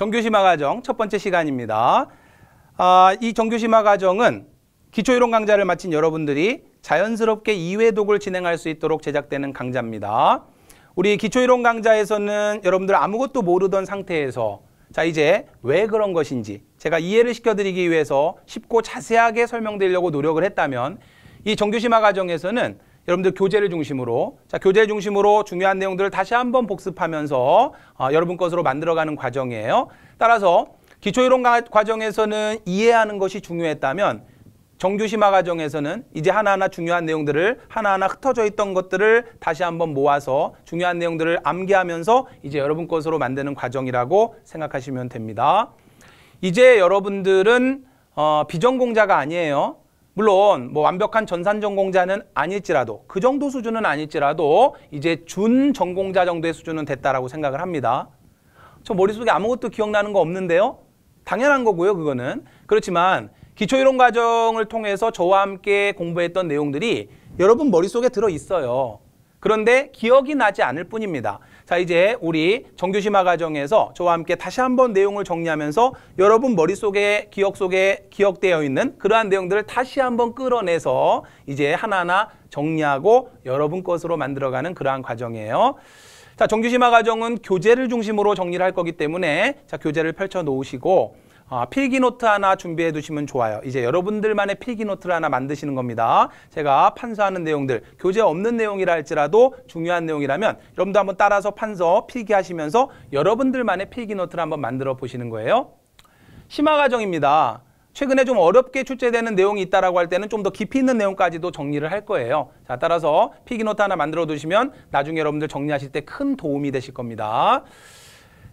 정규심화 과정 첫 번째 시간입니다. 아, 이 정규심화 과정은 기초이론 강좌를 마친 여러분들이 자연스럽게 2회 독을 진행할 수 있도록 제작되는 강좌입니다. 우리 기초이론 강좌에서는 여러분들 아무것도 모르던 상태에서 자 이제 왜 그런 것인지 제가 이해를 시켜드리기 위해서 쉽고 자세하게 설명드리려고 노력을 했다면 이 정규심화 과정에서는 여러분들 교재를 중심으로 자 교재 중심으로 중요한 내용들을 다시 한번 복습하면서 어, 여러분 것으로 만들어가는 과정이에요. 따라서 기초이론 과정에서는 이해하는 것이 중요했다면 정규심화 과정에서는 이제 하나하나 중요한 내용들을 하나하나 흩어져 있던 것들을 다시 한번 모아서 중요한 내용들을 암기하면서 이제 여러분 것으로 만드는 과정이라고 생각하시면 됩니다. 이제 여러분들은 어, 비전공자가 아니에요. 물론 뭐 완벽한 전산 전공자는 아닐지라도 그 정도 수준은 아닐지라도 이제 준 전공자 정도의 수준은 됐다라고 생각을 합니다. 저 머릿속에 아무것도 기억나는 거 없는데요. 당연한 거고요, 그거는. 그렇지만 기초이론 과정을 통해서 저와 함께 공부했던 내용들이 여러분 머릿속에 들어 있어요. 그런데 기억이 나지 않을 뿐입니다. 자 이제 우리 정규심화 과정에서 저와 함께 다시 한번 내용을 정리하면서 여러분 머릿속에 기억 속에 기억되어 있는 그러한 내용들을 다시 한번 끌어내서 이제 하나하나 정리하고 여러분 것으로 만들어가는 그러한 과정이에요. 자 정규심화 과정은 교재를 중심으로 정리를 할 거기 때문에 자 교재를 펼쳐 놓으시고 아, 필기노트 하나 준비해 두시면 좋아요. 이제 여러분들만의 필기노트를 하나 만드시는 겁니다. 제가 판서하는 내용들, 교재 없는 내용이라 할지라도 중요한 내용이라면 여러분도 한번 따라서 판서 필기하시면서 여러분들만의 필기노트를 한번 만들어 보시는 거예요. 심화과정입니다. 최근에 좀 어렵게 출제되는 내용이 있다라고 할 때는 좀 더 깊이 있는 내용까지도 정리를 할 거예요. 자, 따라서 필기노트 하나 만들어 두시면 나중에 여러분들 정리하실 때 큰 도움이 되실 겁니다.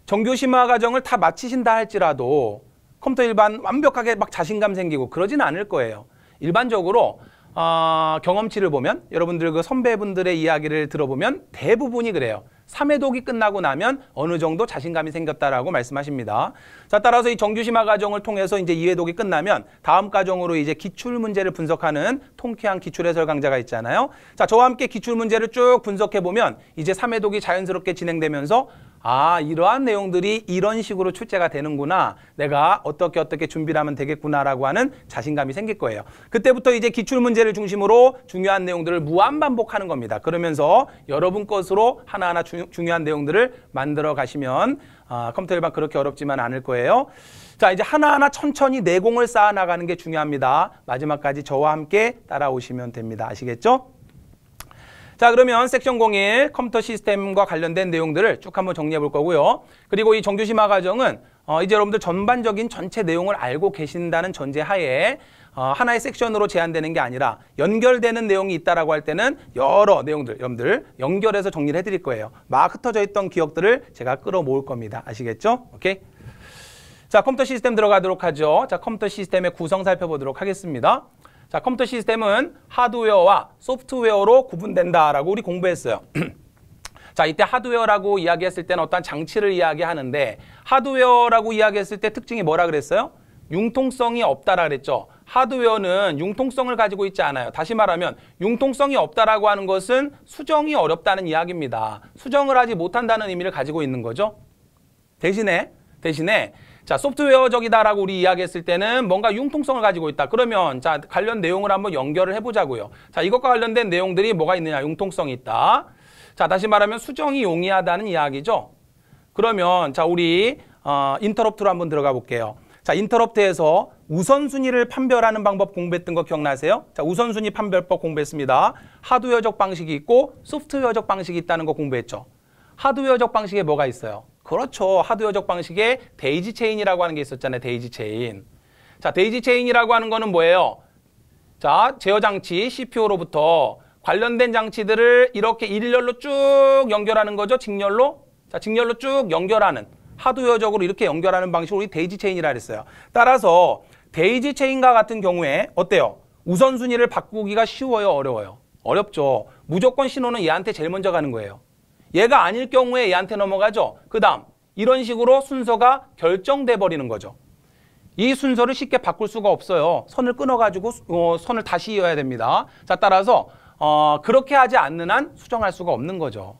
정교 심화 과정을 다 마치신다 할지라도 컴퓨터 일반 완벽하게 막 자신감 생기고 그러진 않을 거예요. 일반적으로 어, 경험치를 보면 여러분들 그 선배분들의 이야기를 들어보면 대부분이 그래요. 3회 독이 끝나고 나면 어느 정도 자신감이 생겼다라고 말씀하십니다. 자, 따라서 이 정규 심화 과정을 통해서 이제 2회 독이 끝나면 다음 과정으로 이제 기출 문제를 분석하는 통쾌한 기출 해설 강좌가 있잖아요. 자, 저와 함께 기출 문제를 쭉 분석해 보면 이제 3회 독이 자연스럽게 진행되면서 아 이러한 내용들이 이런 식으로 출제가 되는구나 내가 어떻게 어떻게 준비를 하면 되겠구나라고 하는 자신감이 생길 거예요 그때부터 이제 기출문제를 중심으로 중요한 내용들을 무한반복하는 겁니다 그러면서 여러분 것으로 하나하나 주, 중요한 내용들을 만들어 가시면 아, 컴퓨터 일반 그렇게 어렵지만 않을 거예요 자 이제 하나하나 천천히 내공을 쌓아 나가는 게 중요합니다 마지막까지 저와 함께 따라오시면 됩니다 아시겠죠? 자 그러면 섹션 01 컴퓨터 시스템과 관련된 내용들을 쭉 한번 정리해 볼 거고요. 그리고 이 정규심화 과정은 어, 이제 여러분들 전반적인 전체 내용을 알고 계신다는 전제하에 어, 하나의 섹션으로 제한되는 게 아니라 연결되는 내용이 있다라고 할 때는 여러 내용들 여러분들 연결해서 정리를 해드릴 거예요. 막 흩어져 있던 기억들을 제가 끌어모을 겁니다. 아시겠죠? 오케이. 자 컴퓨터 시스템 들어가도록 하죠. 자 컴퓨터 시스템의 구성 살펴보도록 하겠습니다. 자, 컴퓨터 시스템은 하드웨어와 소프트웨어로 구분된다라고 우리 공부했어요. 자, 이때 하드웨어라고 이야기했을 때는 어떤 장치를 이야기하는데 하드웨어라고 이야기했을 때 특징이 뭐라 그랬어요? 융통성이 없다라 그랬죠. 하드웨어는 융통성을 가지고 있지 않아요. 다시 말하면 융통성이 없다라고 하는 것은 수정이 어렵다는 이야기입니다. 수정을 하지 못한다는 의미를 가지고 있는 거죠. 대신에 대신에 자, 소프트웨어적이다라고 우리 이야기했을 때는 뭔가 융통성을 가지고 있다. 그러면 자, 관련 내용을 한번 연결을 해보자고요. 자, 이것과 관련된 내용들이 뭐가 있느냐? 융통성이 있다. 자, 다시 말하면 수정이 용이하다는 이야기죠. 그러면 자, 우리 어, 인터럽트로 한번 들어가 볼게요. 자, 인터럽트에서 우선순위를 판별하는 방법 공부했던 거 기억나세요? 자, 우선순위 판별법 공부했습니다. 하드웨어적 방식이 있고 소프트웨어적 방식이 있다는 거 공부했죠. 하드웨어적 방식에 뭐가 있어요? 그렇죠. 하드웨어적 방식의 데이지 체인이라고 하는 게 있었잖아요. 데이지 체인. 자, 데이지 체인이라고 하는 거는 뭐예요? 자, 제어 장치 CPU로부터 관련된 장치들을 이렇게 일렬로 쭉 연결하는 거죠. 직렬로. 자, 직렬로 쭉 연결하는 하드웨어적으로 이렇게 연결하는 방식으로 이 데이지 체인이라 그랬어요. 따라서 데이지 체인과 같은 경우에 어때요? 우선순위를 바꾸기가 쉬워요, 어려워요? 어렵죠. 무조건 신호는 얘한테 제일 먼저 가는 거예요. 얘가 아닐 경우에 얘한테 넘어가죠. 그 다음 이런 식으로 순서가 결정돼 버리는 거죠. 이 순서를 쉽게 바꿀 수가 없어요. 선을 끊어가지고 어, 선을 다시 이어야 됩니다. 자 따라서 어, 그렇게 하지 않는 한 수정할 수가 없는 거죠.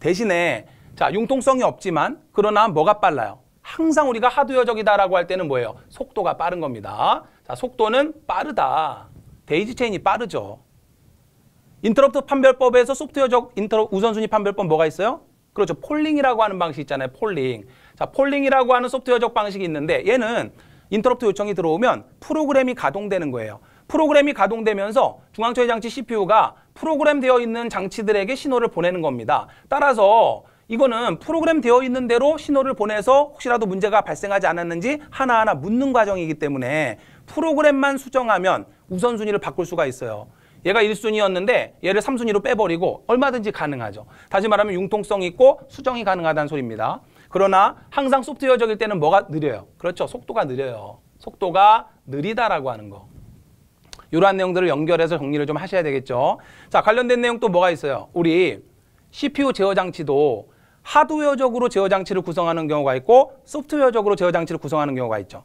대신에 자 융통성이 없지만 그러나 뭐가 빨라요? 항상 우리가 하드웨어적이다라고 할 때는 뭐예요? 속도가 빠른 겁니다. 자 속도는 빠르다. 데이지 체인이 빠르죠. 인터럽트 판별법에서 소프트웨어적 인터럽 우선순위 판별법 뭐가 있어요? 그렇죠. 폴링이라고 하는 방식 있잖아요. 폴링. 자, 폴링이라고 하는 소프트웨어적 방식이 있는데 얘는 인터럽트 요청이 들어오면 프로그램이 가동되는 거예요. 프로그램이 가동되면서 중앙처리 장치 CPU가 프로그램 되어 있는 장치들에게 신호를 보내는 겁니다. 따라서 이거는 프로그램 되어 있는 대로 신호를 보내서 혹시라도 문제가 발생하지 않았는지 하나하나 묻는 과정이기 때문에 프로그램만 수정하면 우선순위를 바꿀 수가 있어요. 얘가 1순위였는데 얘를 3순위로 빼버리고 얼마든지 가능하죠. 다시 말하면 융통성 있고 수정이 가능하다는 소리입니다. 그러나 항상 소프트웨어적일 때는 뭐가 느려요? 그렇죠. 속도가 느려요. 속도가 느리다라고 하는 거. 이러한 내용들을 연결해서 정리를 좀 하셔야 되겠죠. 자, 관련된 내용 또 뭐가 있어요? 우리 CPU 제어 장치도 하드웨어적으로 제어 장치를 구성하는 경우가 있고 소프트웨어적으로 제어 장치를 구성하는 경우가 있죠.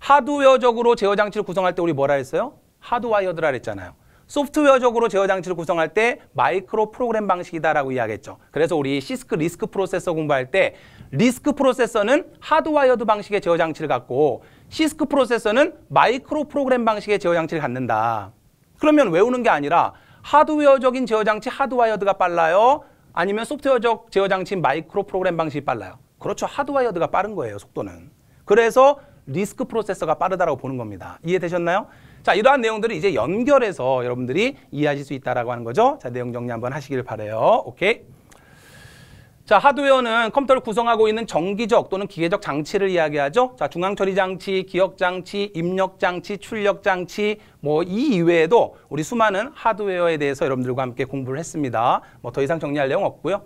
하드웨어적으로 제어 장치를 구성할 때 우리 뭐라 했어요? 하드와이어드라 했잖아요. 소프트웨어적으로 제어 장치를 구성할 때 마이크로 프로그램 방식이다라고 이야기했죠. 그래서 우리 시스크 리스크 프로세서 공부할 때 리스크 프로세서는 하드와이어드 방식의 제어 장치를 갖고 시스크 프로세서는 마이크로 프로그램 방식의 제어 장치를 갖는다. 그러면 외우는 게 아니라 하드웨어적인 제어 장치 하드와이어드가 빨라요. 아니면 소프트웨어적 제어 장치 마이크로 프로그램 방식이 빨라요. 그렇죠. 하드와이어드가 빠른 거예요. 속도는. 그래서 리스크 프로세서가 빠르다고 라 보는 겁니다. 이해되셨나요? 자, 이러한 내용들을 이제 연결해서 여러분들이 이해하실 수 있다라고 하는 거죠. 자, 내용 정리 한번 하시길 바래요. 오케이. 자, 하드웨어는 컴퓨터를 구성하고 있는 정기적 또는 기계적 장치를 이야기하죠. 자, 중앙 처리 장치, 기억 장치, 입력 장치, 출력 장치 뭐이 이외에도 우리 수많은 하드웨어에 대해서 여러분들과 함께 공부를 했습니다. 뭐 더 이상 정리할 내용 없고요.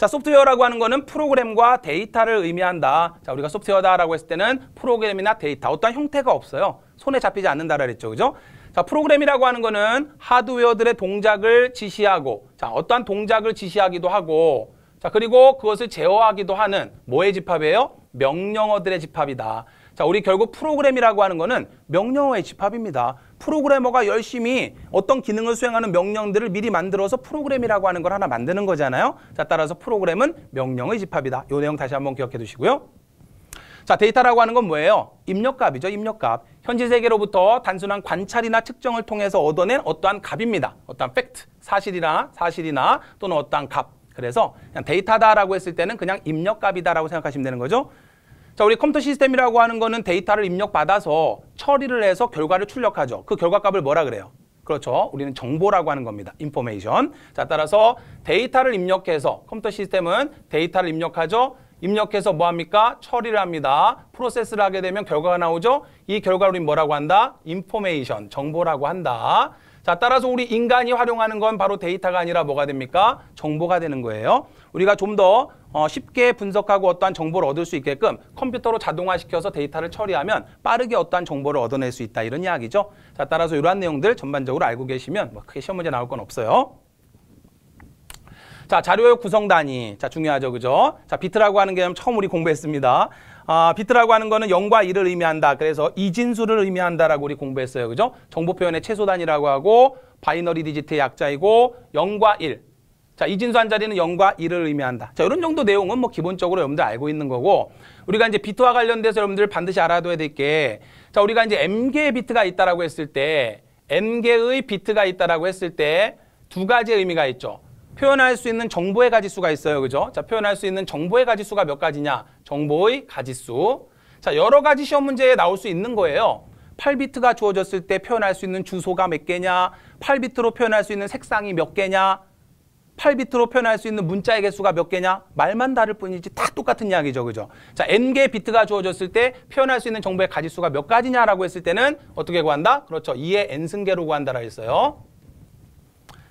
자, 소프트웨어라고 하는 거는 프로그램과 데이터를 의미한다. 자, 우리가 소프트웨어다라고 했을 때는 프로그램이나 데이터 어떤 형태가 없어요. 손에 잡히지 않는다라 그랬죠. 그죠? 자, 프로그램이라고 하는 거는 하드웨어들의 동작을 지시하고 자, 어떠한 동작을 지시하기도 하고 자, 그리고 그것을 제어하기도 하는 뭐의 집합이에요? 명령어들의 집합이다. 자, 우리 결국 프로그램이라고 하는 거는 명령어의 집합입니다. 프로그래머가 열심히 어떤 기능을 수행하는 명령들을 미리 만들어서 프로그램이라고 하는 걸 하나 만드는 거잖아요. 자, 따라서 프로그램은 명령의 집합이다. 요 내용 다시 한번 기억해 두시고요. 자, 데이터라고 하는 건 뭐예요? 입력값이죠, 입력값. 현지 세계로부터 단순한 관찰이나 측정을 통해서 얻어낸 어떠한 값입니다. 어떠한 팩트, 사실이나 사실이나 또는 어떠한 값. 그래서 그냥 데이터다라고 했을 때는 그냥 입력값이다라고 생각하시면 되는 거죠. 자, 우리 컴퓨터 시스템이라고 하는 거는 데이터를 입력받아서 처리를 해서 결과를 출력하죠. 그 결과값을 뭐라 그래요? 그렇죠. 우리는 정보라고 하는 겁니다. 인포메이션. 자, 따라서 데이터를 입력해서 컴퓨터 시스템은 데이터를 입력하죠. 입력해서 뭐 합니까? 처리를 합니다. 프로세스를 하게 되면 결과가 나오죠. 이 결과를 우리는 뭐라고 한다? 인포메이션, 정보라고 한다. 자, 따라서 우리 인간이 활용하는 건 바로 데이터가 아니라 뭐가 됩니까? 정보가 되는 거예요. 우리가 좀더 어, 쉽게 분석하고 어떠한 정보를 얻을 수 있게끔 컴퓨터로 자동화시켜서 데이터를 처리하면 빠르게 어떠한 정보를 얻어낼 수 있다 이런 이야기죠. 자, 따라서 이러한 내용들 전반적으로 알고 계시면 뭐 크게 시험 문제 나올 건 없어요. 자, 자료의 구성 단위. 자, 중요하죠. 그죠? 자, 비트라고 하는 개념 처음 우리 공부했습니다. 아, 비트라고 하는 거는 0과 1을 의미한다. 그래서 이진수를 의미한다라고 우리 공부했어요. 그죠? 정보 표현의 최소 단이라고 하고 바이너리 디지트의 약자이고 0과 1. 자, 이진수 한 자리는 0과 1을 의미한다. 자, 이런 정도 내용은 뭐 기본적으로 여러분들 알고 있는 거고 우리가 이제 비트와 관련돼서 여러분들 반드시 알아둬야 될 게 자, 우리가 이제 m 계의 비트가 있다라고 했을 때 m 계의 비트가 있다라고 했을 때 두 가지의 의미가 있죠. 표현할 수 있는 정보의 가지수가 있어요. 그죠? 자, 표현할 수 있는 정보의 가지수가 몇 가지냐? 정보의 가지수. 자, 여러 가지 시험 문제에 나올 수 있는 거예요. 8비트가 주어졌을 때 표현할 수 있는 주소가 몇 개냐, 8비트로 표현할 수 있는 색상이 몇 개냐, 8비트로 표현할 수 있는 문자의 개수가 몇 개냐? 말만 다를 뿐이지 다 똑같은 이야기죠. 그죠? 자, n개 비트가 주어졌을 때 표현할 수 있는 정보의 가지수가 몇 가지냐라고 했을 때는 어떻게 구한다? 그렇죠. 2의 n승계로 구한다라 했어요.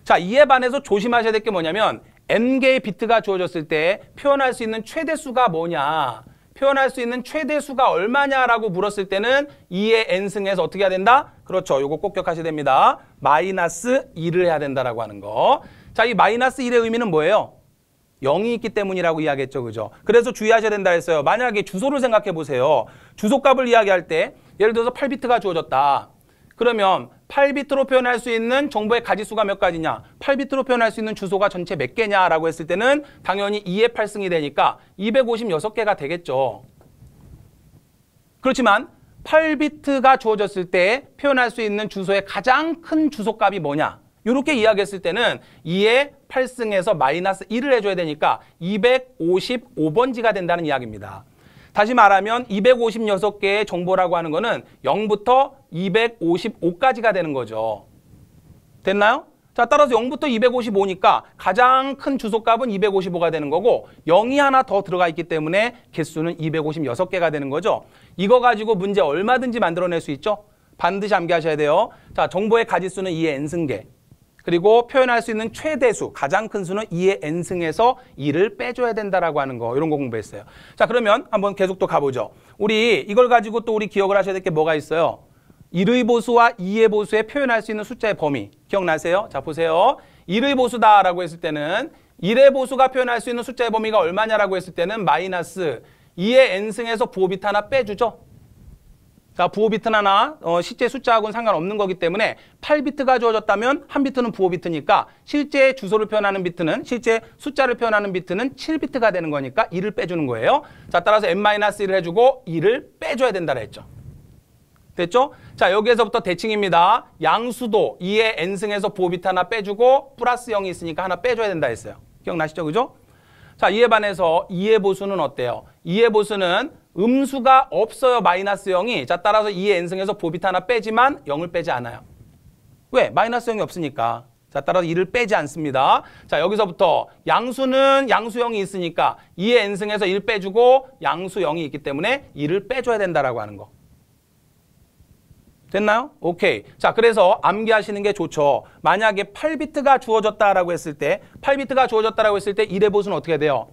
자, 이에 반해서 조심하셔야 될 게 뭐냐면 m개의 비트가 주어졌을 때 표현할 수 있는 최대수가 뭐냐 표현할 수 있는 최대수가 얼마냐라고 물었을 때는 2의 n승에서 어떻게 해야 된다? 그렇죠. 이거꼭 기억하셔야 됩니다. 마이너스 2을 해야 된다라고 하는 거. 자, 이 마이너스 1의 의미는 뭐예요? 0이 있기 때문이라고 이야기했죠. 그죠? 그래서 주의하셔야 된다 했어요. 만약에 주소를 생각해 보세요. 주소값을 이야기할 때 예를 들어서 8비트가 주어졌다. 그러면 8비트로 표현할 수 있는 정보의 가지수가 몇 가지냐 8비트로 표현할 수 있는 주소가 전체 몇 개냐라고 했을 때는 당연히 2의 8승이 되니까 256개가 되겠죠. 그렇지만 8비트가 주어졌을 때 표현할 수 있는 주소의 가장 큰 주소값이 뭐냐 이렇게 이야기했을 때는 2의 8승에서 마이너스 1을 해줘야 되니까 255번지가 된다는 이야기입니다. 다시 말하면 256개의 정보라고 하는 거는 0부터 255까지가 되는 거죠. 됐나요? 자, 따라서 0부터 255니까 가장 큰 주소값은 255가 되는 거고 0이 하나 더 들어가 있기 때문에 개수는 256개가 되는 거죠. 이거 가지고 문제 얼마든지 만들어낼 수 있죠? 반드시 암기하셔야 돼요. 자, 정보의 가짓수는 2의 n승계. 그리고 표현할 수 있는 최대수, 가장 큰 수는 2의 n승에서 2를 빼줘야 된다라고 하는 거 이런 거 공부했어요. 자 그러면 한번 계속 또 가보죠. 우리 이걸 가지고 또 우리 기억을 하셔야 될 게 뭐가 있어요? 1의 보수와 2의 보수에 표현할 수 있는 숫자의 범위 기억나세요? 자 보세요. 1의 보수다라고 했을 때는 1의 보수가 표현할 수 있는 숫자의 범위가 얼마냐라고 했을 때는 마이너스 2의 n승에서 부호비트 하나 빼주죠. 그 그러니까 부호 비트나 하 어, 실제 숫자하고는 상관없는 거기 때문에 8비트가 주어졌다면 1 비트는 부호 비트니까 실제 주소를 표현하는 비트는 실제 숫자를 표현하는 비트는 7비트가 되는 거니까 2를 빼주는 거예요. 자, 따라서 n-1을 해주고 2를 빼줘야 된다고 했죠. 됐죠? 자, 여기에서부터 대칭입니다. 양수도 2의 n승에서 부호 비트 하나 빼주고 플러스 0이 있으니까 하나 빼줘야 된다 했어요. 기억나시죠? 그죠? 자, 이에 반해서 2의 보수는 어때요? 2의 보수는 음수가 없어요. 마이너스 0이. 자 따라서 2의엔승에서보비타 하나 빼지만 0을 빼지 않아요. 왜? 마이너스 0이 없으니까. 자, 따라서 이를 빼지 않습니다. 자, 여기서부터 양수는 양수형이 있으니까 2의 엔승에서1 빼주고 양수형이 있기 때문에 2를 빼줘야 된다라고 하는 거. 됐나요? 오케이. 자, 그래서 암기하시는 게 좋죠. 만약에 8비트가 주어졌다라고 했을 때 8비트가 주어졌다라고 했을 때 1의 보수는 어떻게 돼요?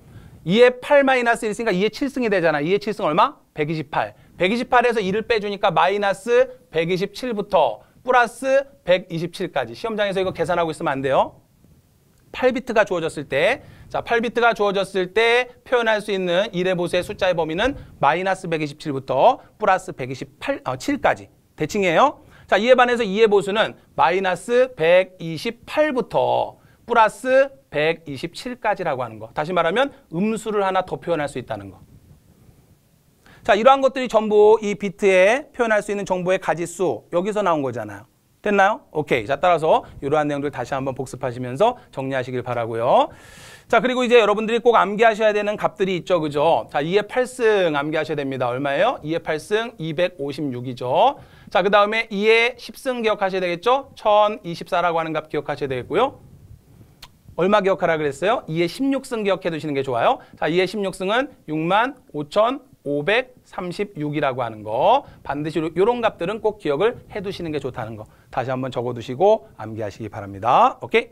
2에8 마이너스 1 있으니까 2에 7승이 되잖아. 2의 7승 얼마? 128. 128에서 2를 빼주니까 마이너스 127부터 플러스 127까지. 시험장에서 이거 계산하고 있으면 안 돼요. 8비트가 주어졌을 때, 자, 8비트가 주어졌을 때 표현할 수 있는 1의 보수의 숫자의 범위는 마이너스 127부터 플러스 128, 어, 7까지. 대칭이에요. 자, 이에 반해서 이의 보수는 마이너스 128부터 플러스 127까지라고 하는 거. 다시 말하면 음수를 하나 더 표현할 수 있다는 거. 자, 이러한 것들이 전부 이 비트에 표현할 수 있는 정보의 가지수 여기서 나온 거잖아요. 됐나요? 오케이. 자, 따라서 이러한 내용들 다시 한번 복습하시면서 정리하시길 바라고요. 자, 그리고 이제 여러분들이 꼭 암기하셔야 되는 값들이 있죠. 그죠? 자, 2의 8승 암기하셔야 됩니다. 얼마예요? 2의 8승 256이죠. 자, 그 다음에 2의 10승 기억하셔야 되겠죠? 1024라고 하는 값 기억하셔야 되겠고요. 얼마 기억하라 그랬어요? 2의 16승 기억해 두시는 게 좋아요. 자, 2의 16승은 6만 5천 536이라고 하는 거 반드시 이런 값들은 꼭 기억을 해두시는 게 좋다는 거 다시 한번 적어두시고 암기하시기 바랍니다. 오케이?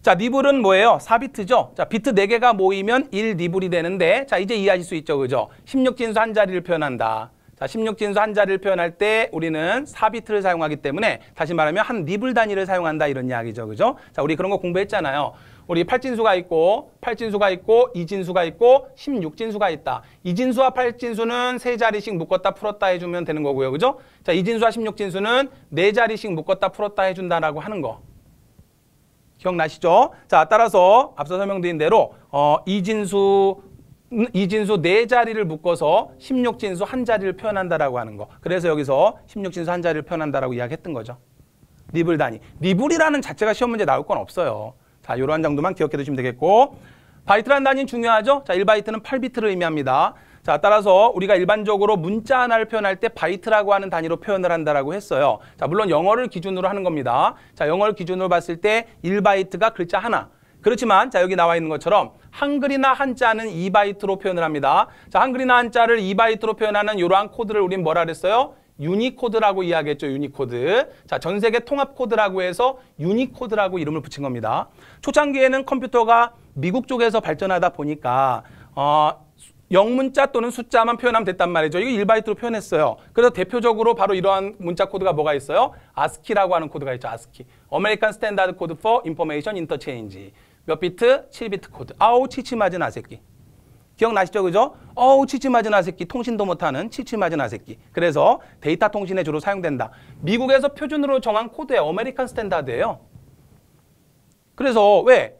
자, 니블은 뭐예요? 4비트죠? 자, 비트 4개가 모이면 1니블이 되는데 자, 이제 이해하실 수 있죠, 그죠? 16진수 한 자리를 표현한다. 자, 16진수 한자를 표현할 때 우리는 4비트를 사용하기 때문에 다시 말하면 한 니블 단위를 사용한다 이런 이야기죠. 그죠? 자, 우리 그런 거 공부했잖아요. 우리 8진수가 있고 8진수가 있고 2진수가 있고 16진수가 있다. 2진수와 8진수는 세 자리씩 묶었다 풀었다 해주면 되는 거고요. 그죠? 자, 2진수와 16진수는 네 자리씩 묶었다 풀었다 해준다라고 하는 거. 기억나시죠? 자, 따라서 앞서 설명드린 대로 어, 2진수 이진수 네 자리를 묶어서 16진수 한 자리를 표현한다라고 하는 거. 그래서 여기서 16진수 한 자리를 표현한다라고 이야기했던 거죠. 리블 단위. 리블이라는 자체가 시험 문제 나올 건 없어요. 자, 요런 정도만 기억해 두시면 되겠고 바이트란 단위는 중요하죠. 자, 1바이트는 8비트를 의미합니다. 자, 따라서 우리가 일반적으로 문자 하나를 표현할 때 바이트라고 하는 단위로 표현을 한다라고 했어요. 자, 물론 영어를 기준으로 하는 겁니다. 자, 영어를 기준으로 봤을 때 1바이트가 글자 하나, 그렇지만 자 여기 나와 있는 것처럼 한글이나 한자는 2바이트로 표현을 합니다. 자 한글이나 한자를 2바이트로 표현하는 이러한 코드를 우린 뭐라 그랬어요? 유니코드라고 이야기했죠. 유니코드. 자, 전 세계 통합 코드라고 해서 유니코드라고 이름을 붙인 겁니다. 초창기에는 컴퓨터가 미국 쪽에서 발전하다 보니까 어, 영문자 또는 숫자만 표현하면 됐단 말이죠. 이거 1바이트로 표현했어요. 그래서 대표적으로 바로 이러한 문자 코드가 뭐가 있어요? 아스키라고 하는 코드가 있죠. 아스키. American Standard Code for Information Interchange. 몇 비트? 7비트 코드. 아우 치치맞은 아새끼. 기억나시죠? 그죠? 어우 치치맞은 아새끼. 통신도 못하는 치치맞은 아새끼. 그래서 데이터 통신에 주로 사용된다. 미국에서 표준으로 정한 코드의 어메리칸 스탠다드예요. 그래서 왜?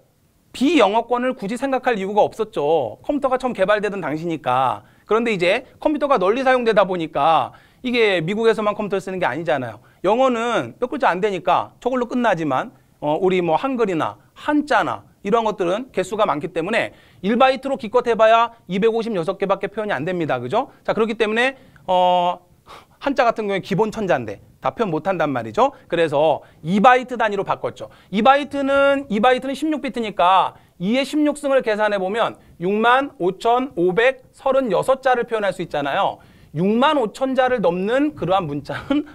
비영어권을 굳이 생각할 이유가 없었죠. 컴퓨터가 처음 개발되던 당시니까. 그런데 이제 컴퓨터가 널리 사용되다 보니까 이게 미국에서만 컴퓨터를 쓰는 게 아니잖아요. 영어는 몇 글자 안 되니까 저걸로 끝나지만 어, 우리 뭐 한글이나 한자나 이러한 것들은 개수가 많기 때문에 1바이트로 기껏 해봐야 256개밖에 표현이 안 됩니다. 그죠? 자, 그렇기 때문에 어 한자 같은 경우에 기본 천자인데 다 표현 못한단 말이죠. 그래서 2바이트 단위로 바꿨죠. 2바이트는 2바이트는 16비트니까 2의 16승을 계산해 보면 6만 5,536자를 표현할 수 있잖아요. 6만 5천자를 넘는 그러한 문자는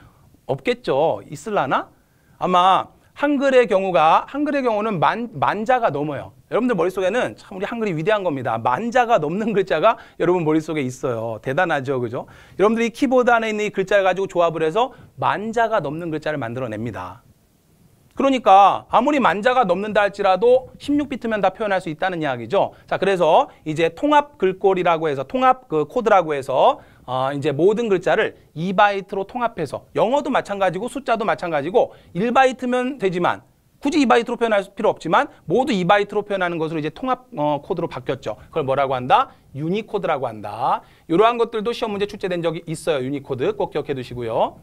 없겠죠. 있을라나? 아마 한글의 경우가 한글의 경우는 만, 만자가 넘어요. 여러분들 머릿속에는 참 우리 한글이 위대한 겁니다. 만자가 넘는 글자가 여러분 머릿속에 있어요. 대단하죠. 그죠? 여러분들이 키보드 안에 있는 이 글자를 가지고 조합을 해서 만자가 넘는 글자를 만들어냅니다. 그러니까 아무리 만자가 넘는다 할지라도 16비트면 다 표현할 수 있다는 이야기죠. 자, 그래서 이제 통합 글꼴이라고 해서 통합 그 코드라고 해서 어, 이제 모든 글자를 2바이트로 통합해서 영어도 마찬가지고 숫자도 마찬가지고 1바이트면 되지만 굳이 2바이트로 표현할 필요 없지만 모두 2바이트로 표현하는 것으로 이제 통합 어, 코드로 바뀌었죠. 그걸 뭐라고 한다? 유니코드라고 한다. 이러한 것들도 시험 문제 출제된 적이 있어요. 유니코드 꼭 기억해 두시고요.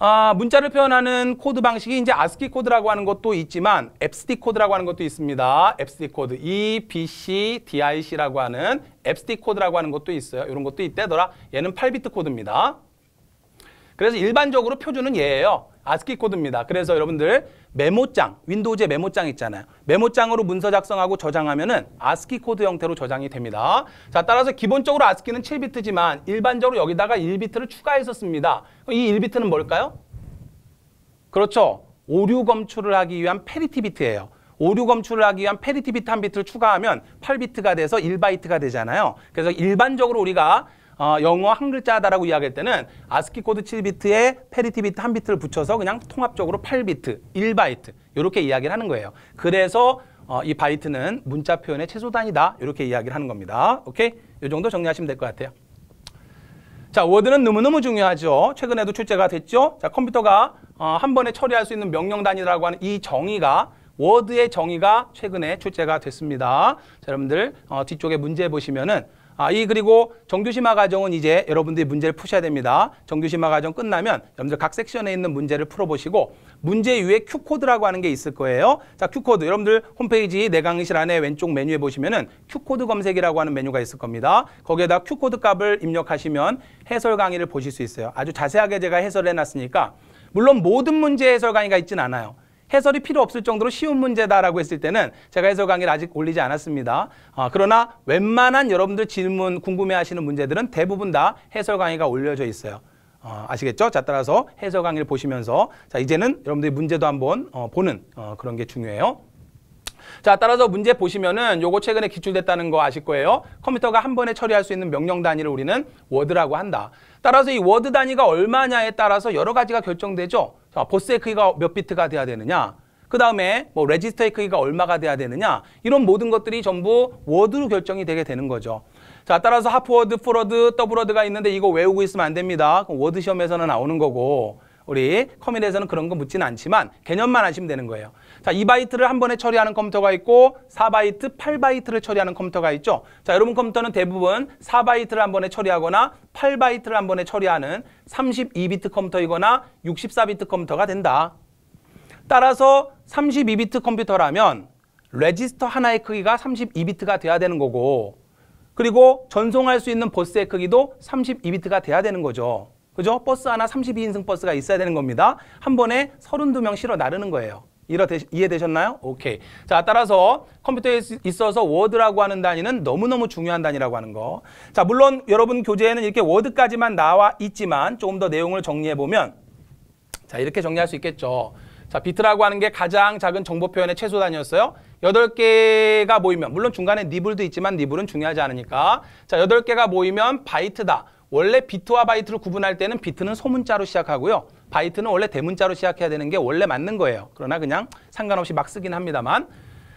아, 문자를 표현하는 코드 방식이 이제 아스키 코드라고 하는 것도 있지만 앱스티 코드라고 하는 것도 있습니다. 앱스티 코드 E, B, C, D, I, C라고 하는 앱스티 코드라고 하는 것도 있어요. 이런 것도 있대더라. 얘는 8비트 코드입니다. 그래서 일반적으로 표준은 얘예요. 아스키 코드입니다. 그래서 여러분들 메모장, 윈도우즈 메모장 있잖아요. 메모장으로 문서 작성하고 저장하면은 아스키 코드 형태로 저장이 됩니다. 자, 따라서 기본적으로 아스키는 7비트지만 일반적으로 여기다가 1비트를 추가했었습니다. 이 1비트는 뭘까요? 그렇죠. 오류 검출을 하기 위한 페리티 비트예요. 오류 검출을 하기 위한 페리티 비트 한 비트를 추가하면 8비트가 돼서 1바이트가 되잖아요. 그래서 일반적으로 우리가 어, 영어 한 글자다라고 이야기할 때는 아스키 코드 7비트에 페리티 비트 한 비트를 붙여서 그냥 통합적으로 8비트, 1바이트 이렇게 이야기를 하는 거예요. 그래서 어, 이 바이트는 문자 표현의 최소 단위다 이렇게 이야기를 하는 겁니다. 오케이? 이 정도 정리하시면 될 것 같아요. 자, 워드는 너무너무 중요하죠. 최근에도 출제가 됐죠. 자, 컴퓨터가 어, 한 번에 처리할 수 있는 명령 단위라고 하는 이 정의가 워드의 정의가 최근에 출제가 됐습니다. 자, 여러분들 어, 뒤쪽에 문제 보시면은 아, 이 그리고 정규심화 과정은 이제 여러분들이 문제를 푸셔야 됩니다. 정규심화 과정 끝나면 여러분들 각 섹션에 있는 문제를 풀어보시고 문제 위에 Q코드라고 하는 게 있을 거예요. 자, Q코드 여러분들 홈페이지 내 강의실 안에 왼쪽 메뉴에 보시면은 Q코드 검색이라고 하는 메뉴가 있을 겁니다. 거기에다 Q코드 값을 입력하시면 해설 강의를 보실 수 있어요. 아주 자세하게 제가 해설해 을 놨으니까 물론 모든 문제 해설 강의가 있진 않아요. 해설이 필요 없을 정도로 쉬운 문제다라고 했을 때는 제가 해설 강의를 아직 올리지 않았습니다. 아, 그러나 웬만한 여러분들 질문 궁금해하시는 문제들은 대부분 다 해설 강의가 올려져 있어요. 어, 아시겠죠? 자, 따라서 해설 강의를 보시면서 자, 이제는 여러분들이 문제도 한번 어, 보는 어, 그런 게 중요해요. 자, 따라서 문제 보시면은 요거 최근에 기출됐다는 거 아실 거예요. 컴퓨터가 한 번에 처리할 수 있는 명령 단위를 우리는 워드라고 한다. 따라서 이 워드 단위가 얼마냐에 따라서 여러 가지가 결정되죠. 자, 보스의 크기가 몇 비트가 돼야 되느냐. 그 다음에 뭐 레지스터의 크기가 얼마가 돼야 되느냐. 이런 모든 것들이 전부 워드로 결정이 되게 되는 거죠. 자, 따라서 하프워드, 풀워드, 더블워드가 있는데 이거 외우고 있으면 안 됩니다. 워드 시험에서는 나오는 거고 우리 커뮤니에서는 그런 거 묻지는 않지만 개념만 아시면 되는 거예요. 자, 2바이트를 한 번에 처리하는 컴퓨터가 있고 4바이트, 8바이트를 처리하는 컴퓨터가 있죠. 자, 여러분 컴퓨터는 대부분 4바이트를 한 번에 처리하거나 8바이트를 한 번에 처리하는 32비트 컴퓨터이거나 64비트 컴퓨터가 된다. 따라서 32비트 컴퓨터라면 레지스터 하나의 크기가 32비트가 돼야 되는 거고 그리고 전송할 수 있는 버스의 크기도 32비트가 돼야 되는 거죠. 그죠? 버스 하나 32인승 버스가 있어야 되는 겁니다. 한 번에 32명 실어 나르는 거예요. 이해되셨나요? 오케이. 자, 따라서 컴퓨터에 있어서 워드라고 하는 단위는 너무너무 중요한 단위라고 하는 거. 자, 물론 여러분 교재에는 이렇게 워드까지만 나와 있지만 조금 더 내용을 정리해보면 자, 이렇게 정리할 수 있겠죠. 자, 비트라고 하는 게 가장 작은 정보 표현의 최소 단위였어요. 여덟 개가 모이면, 물론 중간에 니블도 있지만 니블은 중요하지 않으니까. 자, 여덟 개가 모이면 바이트다. 원래 비트와 바이트를 구분할 때는 비트는 소문자로 시작하고요. 바이트는 원래 대문자로 시작해야 되는 게 원래 맞는 거예요. 그러나 그냥 상관없이 막 쓰긴 합니다만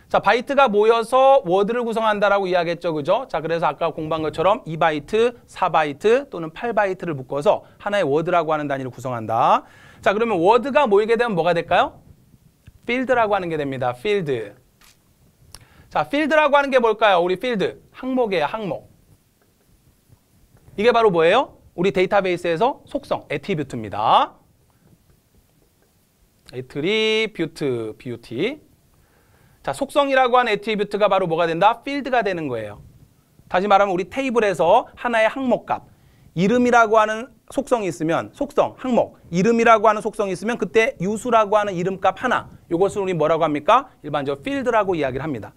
자, 바이트가 모여서 워드를 구성한다라고 이야기했죠. 그죠? 자, 그래서 아까 공부한 것처럼 2바이트, 4바이트 또는 8바이트를 묶어서 하나의 워드라고 하는 단위를 구성한다. 자, 그러면 워드가 모이게 되면 뭐가 될까요? 필드라고 하는 게 됩니다. 필드. 자, 필드라고 하는 게 뭘까요? 우리 필드. 항목이에요, 항목. 이게 바로 뭐예요? 우리 데이터베이스에서 속성, 에티뷰트입니다 애트리뷰트, 뷰티. 자, 속성이라고 하는 애트리뷰트가 바로 뭐가 된다? 필드가 되는 거예요. 다시 말하면 우리 테이블에서 하나의 항목값, 이름이라고 하는 속성이 있으면 속성, 항목, 이름이라고 하는 속성이 있으면 그때 유수라고 하는 이름값 하나, 이것을 우리 뭐라고 합니까? 일반적으로 필드라고 이야기를 합니다.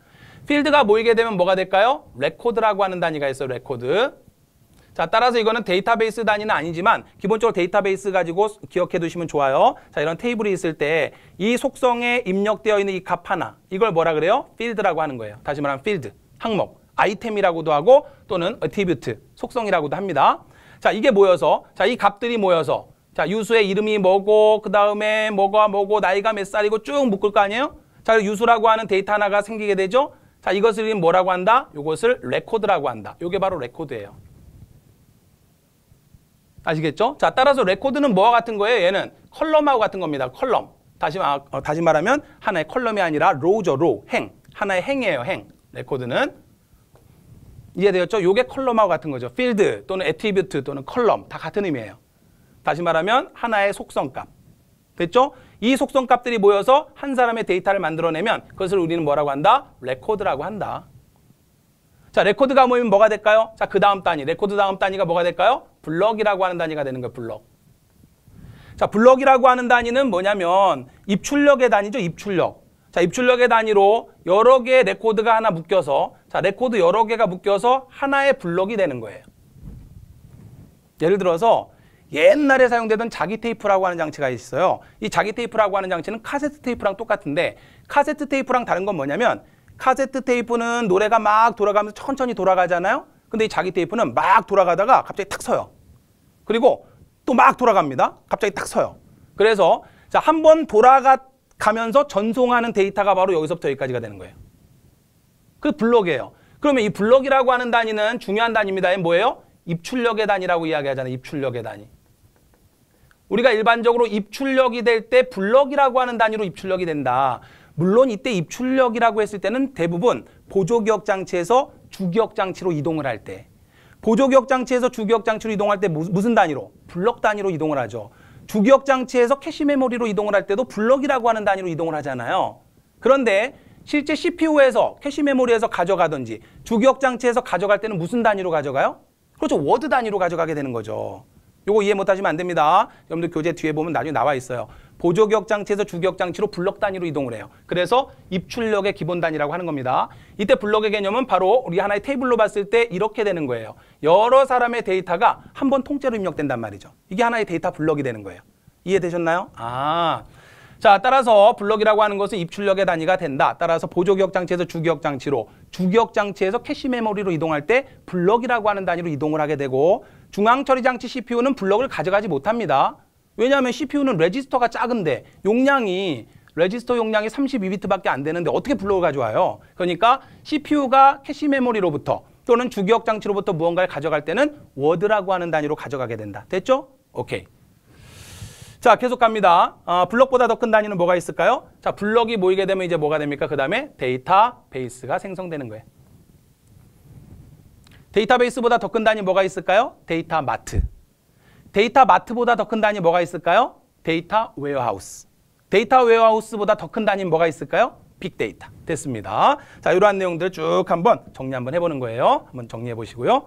필드가 모이게 되면 뭐가 될까요? 레코드라고 하는 단위가 있어요, 레코드. 자, 따라서 이거는 데이터베이스 단위는 아니지만 기본적으로 데이터베이스 가지고 기억해 두시면 좋아요. 자, 이런 테이블이 있을 때 이 속성에 입력되어 있는 이 값 하나 이걸 뭐라 그래요? 필드라고 하는 거예요. 다시 말하면 필드, 항목, 아이템이라고도 하고 또는 a t t r 속성이라고도 합니다. 자, 이게 모여서 자, 이 값들이 모여서 자, 유수의 이름이 뭐고 그다음에 뭐가 뭐고 나이가 몇 살이고 쭉 묶을 거 아니에요? 자, 유수라고 하는 데이터 하나가 생기게 되죠? 자, 이것을 뭐라고 한다? 이것을 레코드라고 한다. 이게 바로 레코드예요. 아시겠죠? 자, 따라서 레코드는 뭐와 같은 거예요? 얘는 컬럼하고 같은 겁니다. 컬럼. 다시, 마, 어, 다시 말하면 하나의 컬럼이 아니라 로우죠, 로. 행. 하나의 행이에요, 행. 레코드는. 이해되었죠? 요게 컬럼하고 같은 거죠. 필드 또는 에티리뷰트 또는 컬럼 다 같은 의미예요. 다시 말하면 하나의 속성값. 됐죠? 이 속성값들이 모여서 한 사람의 데이터를 만들어내면 그것을 우리는 뭐라고 한다? 레코드라고 한다. 자, 레코드가 모이면 뭐가 될까요? 자, 그 다음 단위. 레코드 다음 단위가 뭐가 될까요? 블럭이라고 하는 단위가 되는 거예요, 블럭. 자, 블럭이라고 하는 단위는 뭐냐면 입출력의 단위죠, 입출력. 자, 입출력의 단위로 여러 개의 레코드가 하나 묶여서 자, 레코드 여러 개가 묶여서 하나의 블럭이 되는 거예요. 예를 들어서 옛날에 사용되던 자기 테이프라고 하는 장치가 있어요. 이 자기 테이프라고 하는 장치는 카세트 테이프랑 똑같은데 카세트 테이프랑 다른 건 뭐냐면 카세트 테이프는 노래가 막 돌아가면서 천천히 돌아가잖아요. 근데 이 자기 테이프는 막 돌아가다가 갑자기 탁 서요. 그리고 또 막 돌아갑니다. 갑자기 탁 서요. 그래서 자, 한 번 돌아가면서 전송하는 데이터가 바로 여기서부터 여기까지가 되는 거예요. 그 블록이에요. 그러면 이 블록이라고 하는 단위는 중요한 단위입니다. 뭐예요? 입출력의 단위라고 이야기하잖아요. 입출력의 단위. 우리가 일반적으로 입출력이 될 때 블럭이라고 하는 단위로 입출력이 된다. 물론 이때 입출력이라고 했을 때는 대부분 보조기억 장치에서 주기억 장치로 이동을 할 때 보조기억 장치에서 주기억 장치로 이동할 때 무슨 단위로? 블럭 단위로 이동을 하죠. 주기억 장치에서 캐시 메모리로 이동을 할 때도 블럭이라고 하는 단위로 이동을 하잖아요. 그런데 실제 CPU에서 캐시 메모리에서 가져가든지 주기억 장치에서 가져갈 때는 무슨 단위로 가져가요? 그렇죠. 워드 단위로 가져가게 되는 거죠. 요거 이해 못하시면 안 됩니다. 여러분들 교재 뒤에 보면 나중에 나와 있어요. 보조격 장치에서 주격 장치로 블럭 단위로 이동을 해요. 그래서 입출력의 기본 단위라고 하는 겁니다. 이때 블럭의 개념은 바로 우리 하나의 테이블로 봤을 때 이렇게 되는 거예요. 여러 사람의 데이터가 한 번 통째로 입력된단 말이죠. 이게 하나의 데이터 블럭이 되는 거예요. 이해되셨나요? 아. 자, 따라서 블럭이라고 하는 것은 입출력의 단위가 된다. 따라서 보조격 장치에서 주격 장치로, 주격 장치에서 캐시 메모리로 이동할 때 블럭이라고 하는 단위로 이동을 하게 되고 중앙 처리 장치 CPU는 블럭을 가져가지 못합니다. 왜냐하면 CPU는 레지스터가 작은데 용량이 레지스터 용량이 32비트밖에 안 되는데 어떻게 블록을 가져와요? 그러니까 CPU가 캐시 메모리로부터 또는 주기억 장치로부터 무언가를 가져갈 때는 워드라고 하는 단위로 가져가게 된다. 됐죠? 오케이. 자, 계속 갑니다. 아, 블록보다더 큰 단위는 뭐가 있을까요? 자, 블록이 모이게 되면 이제 뭐가 됩니까? 그 다음에 데이터베이스가 생성되는 거예요. 데이터베이스보다 더 큰 단위 뭐가 있을까요? 데이터 마트. 데이터 마트보다 더 큰 단위 뭐가 있을까요? 데이터 웨어하우스. 데이터 웨어하우스보다 더 큰 단위 뭐가 있을까요? 빅데이터. 됐습니다. 자, 이러한 내용들 쭉 한번 정리 한번 해보는 거예요. 한번 정리해 보시고요.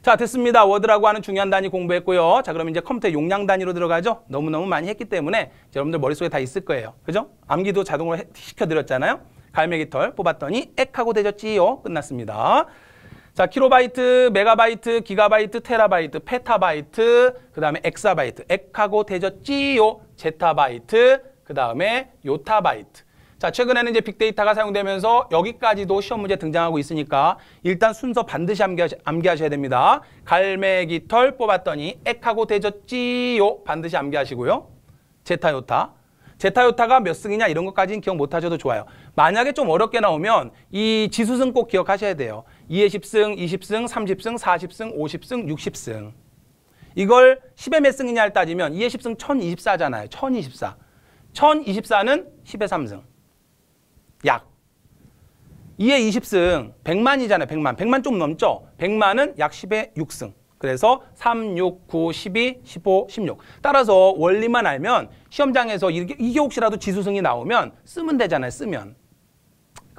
자, 됐습니다. 워드라고 하는 중요한 단위 공부했고요. 자, 그럼 이제 컴퓨터 용량 단위로 들어가죠. 너무너무 많이 했기 때문에 여러분들 머릿속에 다 있을 거예요. 그죠? 암기도 자동으로 시켜드렸잖아요. 갈매기털 뽑았더니 액하고 되졌지요. 끝났습니다. 자, 키로바이트, 메가바이트, 기가바이트, 테라바이트, 페타바이트, 그 다음에 엑사바이트, 엑하고 대저지요, 제타바이트, 그 다음에 요타바이트. 자, 최근에는 이제 빅데이터가 사용되면서 여기까지도 시험 문제 등장하고 있으니까 일단 순서 반드시 암기하셔, 암기하셔야 됩니다. 갈매기 털 뽑았더니 엑하고 대저지요 반드시 암기하시고요. 제타, 요타. 제타, 요타가 몇 승이냐 이런 것까지는 기억 못하셔도 좋아요. 만약에 좀 어렵게 나오면 이 지수승 꼭 기억하셔야 돼요. 2의 10승, 20승, 30승, 40승, 50승, 60승. 이걸 10의 몇 승이냐를 따지면 2의 10승 1024잖아요. 1024. 1024는 10의 3승. 약. 2의 20승 100만이잖아요. 100만. 100만 좀 넘죠? 100만은 약 10의 6승. 그래서 3, 6, 9, 12, 15, 16. 따라서 원리만 알면 시험장에서 이게, 이게 혹시라도 지수승이 나오면 쓰면 되잖아요. 쓰면.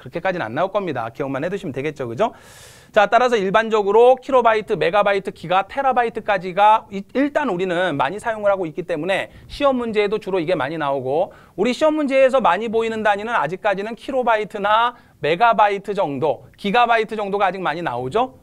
그렇게까지는 안 나올 겁니다. 기억만 해두시면 되겠죠. 그죠? 자, 따라서 일반적으로 키로바이트 메가바이트, 기가, 테라바이트까지가 일단 우리는 많이 사용을 하고 있기 때문에 시험 문제에도 주로 이게 많이 나오고 우리 시험 문제에서 많이 보이는 단위는 아직까지는 키로바이트나 메가바이트 정도, 기가바이트 정도가 아직 많이 나오죠.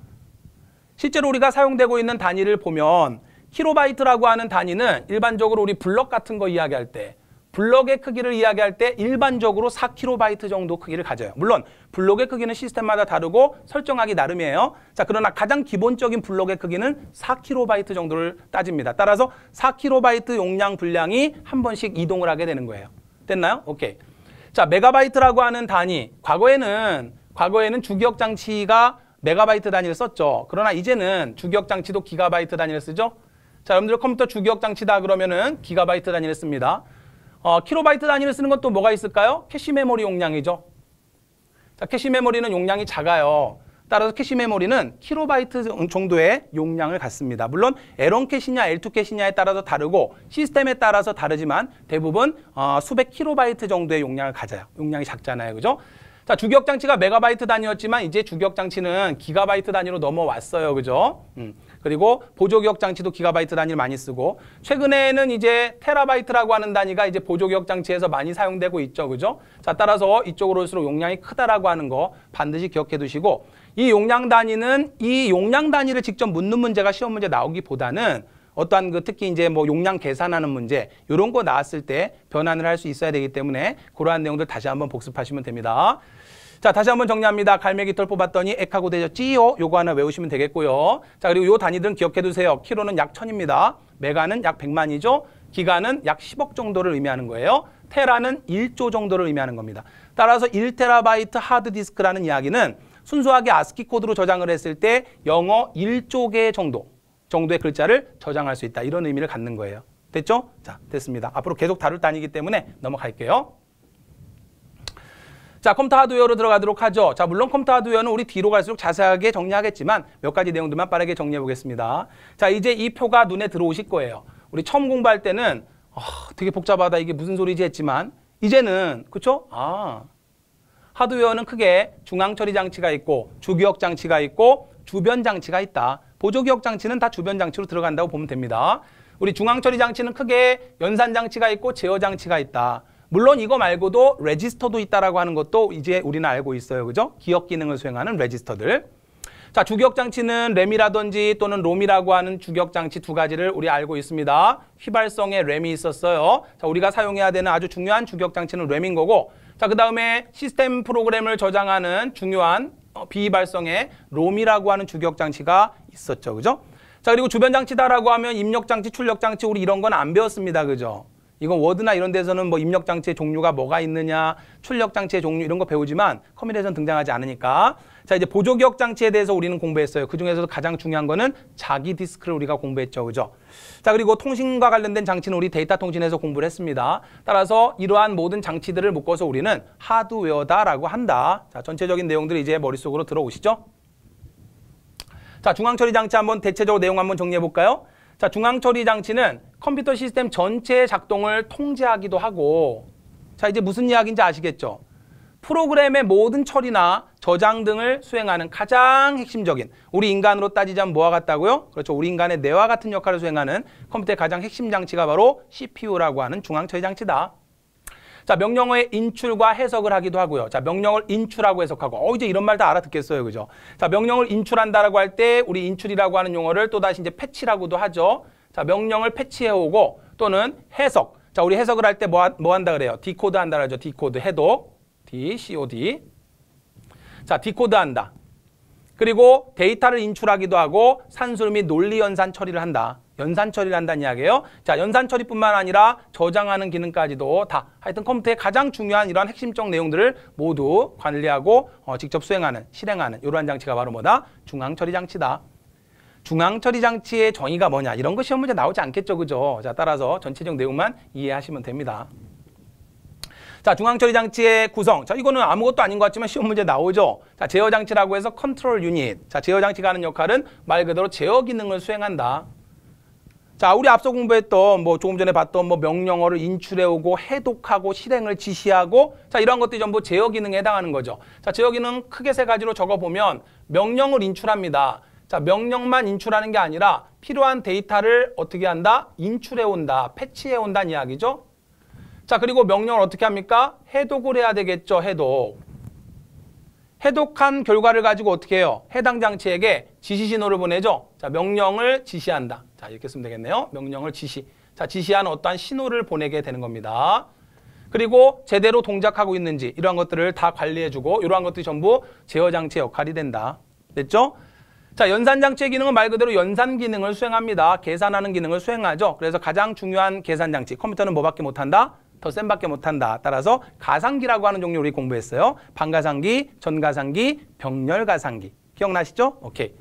실제로 우리가 사용되고 있는 단위를 보면 키로바이트라고 하는 단위는 일반적으로 우리 블럭 같은 거 이야기할 때 블럭의 크기를 이야기할 때 일반적으로 4KB 정도 크기를 가져요. 물론 블록의 크기는 시스템마다 다르고 설정하기 나름이에요. 자, 그러나 가장 기본적인 블록의 크기는 4KB 정도를 따집니다. 따라서 4KB 용량 분량이 한 번씩 이동을 하게 되는 거예요. 됐나요? 오케이. 자, 메가바이트라고 하는 단위. 과거에는 과거에는 주기억 장치가 메가바이트 단위를 썼죠. 그러나 이제는 주기억 장치도 기가바이트 단위를 쓰죠. 자, 여러분들 컴퓨터 주기억 장치다 그러면은 기가바이트 단위를 씁니다. 어, 킬로바이트 단위를 쓰는 건 또 뭐가 있을까요? 캐시 메모리 용량이죠. 자, 캐시 메모리는 용량이 작아요. 따라서 캐시 메모리는 키로바이트 정도의 용량을 갖습니다. 물론 L1 캐시냐 L2 캐시냐에 따라서 다르고 시스템에 따라서 다르지만 대부분 어, 수백 키로바이트 정도의 용량을 가져요. 용량이 작잖아요. 그죠? 자, 주격 장치가 메가바이트 단위였지만 이제 주격 장치는 기가바이트 단위로 넘어왔어요. 그죠? 음. 그리고 보조 기억 장치도 기가바이트 단위를 많이 쓰고 최근에는 이제 테라바이트라고 하는 단위가 이제 보조 기억 장치에서 많이 사용되고 있죠. 그죠? 자, 따라서 이쪽으로 올수록 용량이 크다라고 하는 거 반드시 기억해 두시고 이 용량 단위는 이 용량 단위를 직접 묻는 문제가 시험 문제 나오기보다는 어떠한 그 특히 이제 뭐 용량 계산하는 문제 이런 거 나왔을 때 변환을 할 수 있어야 되기 때문에 그러한 내용들 다시 한번 복습하시면 됩니다. 자, 다시 한번 정리합니다. 갈매기 털 뽑았더니 액하고 되죠. 찌요. 요거 하나 외우시면 되겠고요. 자, 그리고 요 단위들은 기억해 두세요. 키로는 약 천입니다. 메가는 약 100만이죠. 기가는 약 10억 정도를 의미하는 거예요. 테라는 1조 정도를 의미하는 겁니다. 따라서 1테라바이트 하드디스크라는 이야기는 순수하게 아스키 코드로 저장을 했을 때 영어 1조 개 정도 정도의 글자를 저장할 수 있다. 이런 의미를 갖는 거예요. 됐죠? 자, 됐습니다. 앞으로 계속 다룰 단위이기 때문에 넘어갈게요. 자, 컴퓨터 하드웨어로 들어가도록 하죠. 자, 물론 컴퓨터 하드웨어는 우리 뒤로 갈수록 자세하게 정리하겠지만 몇 가지 내용들만 빠르게 정리해 보겠습니다. 자, 이제 이 표가 눈에 들어오실 거예요. 우리 처음 공부할 때는 어, 되게 복잡하다. 이게 무슨 소리지 했지만 이제는 그쵸? 아, 하드웨어는 크게 중앙 처리 장치가 있고 주기억 장치가 있고 주변 장치가 있다. 보조기억 장치는 다 주변 장치로 들어간다고 보면 됩니다. 우리 중앙 처리 장치는 크게 연산 장치가 있고 제어 장치가 있다. 물론 이거 말고도 레지스터도 있다라고 하는 것도 이제 우리는 알고 있어요. 그죠? 기억 기능을 수행하는 레지스터들. 자, 주격 장치는 램이라든지 또는 롬이라고 하는 주격 장치 두 가지를 우리 알고 있습니다. 휘발성의 램이 있었어요. 자, 우리가 사용해야 되는 아주 중요한 주격 장치는 램인 거고. 자, 그다음에 시스템 프로그램을 저장하는 중요한 어, 비휘발성의 롬이라고 하는 주격 장치가 있었죠. 그죠? 자, 그리고 주변 장치다라고 하면 입력 장치, 출력 장치 우리 이런 건 안 배웠습니다. 그죠? 이건 워드나 이런 데서는 뭐 입력 장치의 종류가 뭐가 있느냐, 출력 장치의 종류 이런 거 배우지만 커뮤니에서는 등장하지 않으니까 자 이제 보조 기억 장치에 대해서 우리는 공부했어요. 그 중에서도 가장 중요한 거는 자기 디스크를 우리가 공부했죠, 그죠? 자 그리고 통신과 관련된 장치는 우리 데이터 통신에서 공부를 했습니다. 따라서 이러한 모든 장치들을 묶어서 우리는 하드웨어다라고 한다. 자 전체적인 내용들을 이제 머릿속으로 들어오시죠? 자 중앙 처리 장치 한번 대체적으로 내용 한번 정리해 볼까요? 자, 중앙 처리 장치는 컴퓨터 시스템 전체의 작동을 통제하기도 하고 자, 이제 무슨 이야기인지 아시겠죠? 프로그램의 모든 처리나 저장 등을 수행하는 가장 핵심적인 우리 인간으로 따지자면 뭐와 같다고요? 그렇죠. 우리 인간의 뇌와 같은 역할을 수행하는 컴퓨터의 가장 핵심 장치가 바로 CPU라고 하는 중앙 처리 장치다. 자, 명령어의 인출과 해석을 하기도 하고요. 자, 명령을 인출하고 해석하고. 어, 이제 이런 말 다 알아듣겠어요. 그죠? 자, 명령을 인출한다라고 할 때 우리 인출이라고 하는 용어를 또다시 이제 패치라고도 하죠. 자, 명령을 패치해 오고 또는 해석. 자, 우리 해석을 할 때 뭐뭐 뭐 한다 그래요? 디코드 한다 그러죠. 디코드 해독. D C O D. 자, 디코드 한다. 그리고 데이터를 인출하기도 하고 산술 및 논리 연산 처리를 한다. 연산 처리를 한다는 이야기예요. 자, 연산 처리뿐만 아니라 저장하는 기능까지도 다 하여튼 컴퓨터의 가장 중요한 이러한 핵심적 내용들을 모두 관리하고 어, 직접 수행하는, 실행하는 이러한 장치가 바로 뭐다? 중앙 처리 장치다. 중앙 처리 장치의 정의가 뭐냐 이런 것 시험 문제 나오지 않겠죠, 그죠? 자, 따라서 전체적 내용만 이해하시면 됩니다. 자, 중앙처리 장치의 구성. 자, 이거는 아무것도 아닌 것 같지만 시험 문제 나오죠. 자, 제어 장치라고 해서 컨트롤 유닛. 자, 제어 장치가 하는 역할은 말 그대로 제어 기능을 수행한다. 자, 우리 앞서 공부했던 뭐 조금 전에 봤던 뭐 명령어를 인출해오고 해독하고 실행을 지시하고 자, 이런 것들이 전부 제어 기능에 해당하는 거죠. 자, 제어 기능 크게 세 가지로 적어 보면 명령을 인출합니다. 자, 명령만 인출하는 게 아니라 필요한 데이터를 어떻게 한다? 인출해온다, 패치해온다는 이야기죠. 자, 그리고 명령을 어떻게 합니까? 해독을 해야 되겠죠, 해독. 해독한 결과를 가지고 어떻게 해요? 해당 장치에게 지시 신호를 보내죠. 자, 명령을 지시한다. 자, 이렇게 쓰면 되겠네요. 명령을 지시. 자, 지시한 어떠한 신호를 보내게 되는 겁니다. 그리고 제대로 동작하고 있는지 이러한 것들을 다 관리해주고 이러한 것들이 전부 제어 장치의 역할이 된다. 됐죠? 자, 연산 장치의 기능은 말 그대로 연산 기능을 수행합니다. 계산하는 기능을 수행하죠. 그래서 가장 중요한 계산 장치. 컴퓨터는 뭐밖에 못한다? 더센밖에 못한다. 따라서 가상기라고 하는 종류 우리 공부했어요. 반가상기, 전가상기, 병렬가상기. 기억나시죠? 오케이.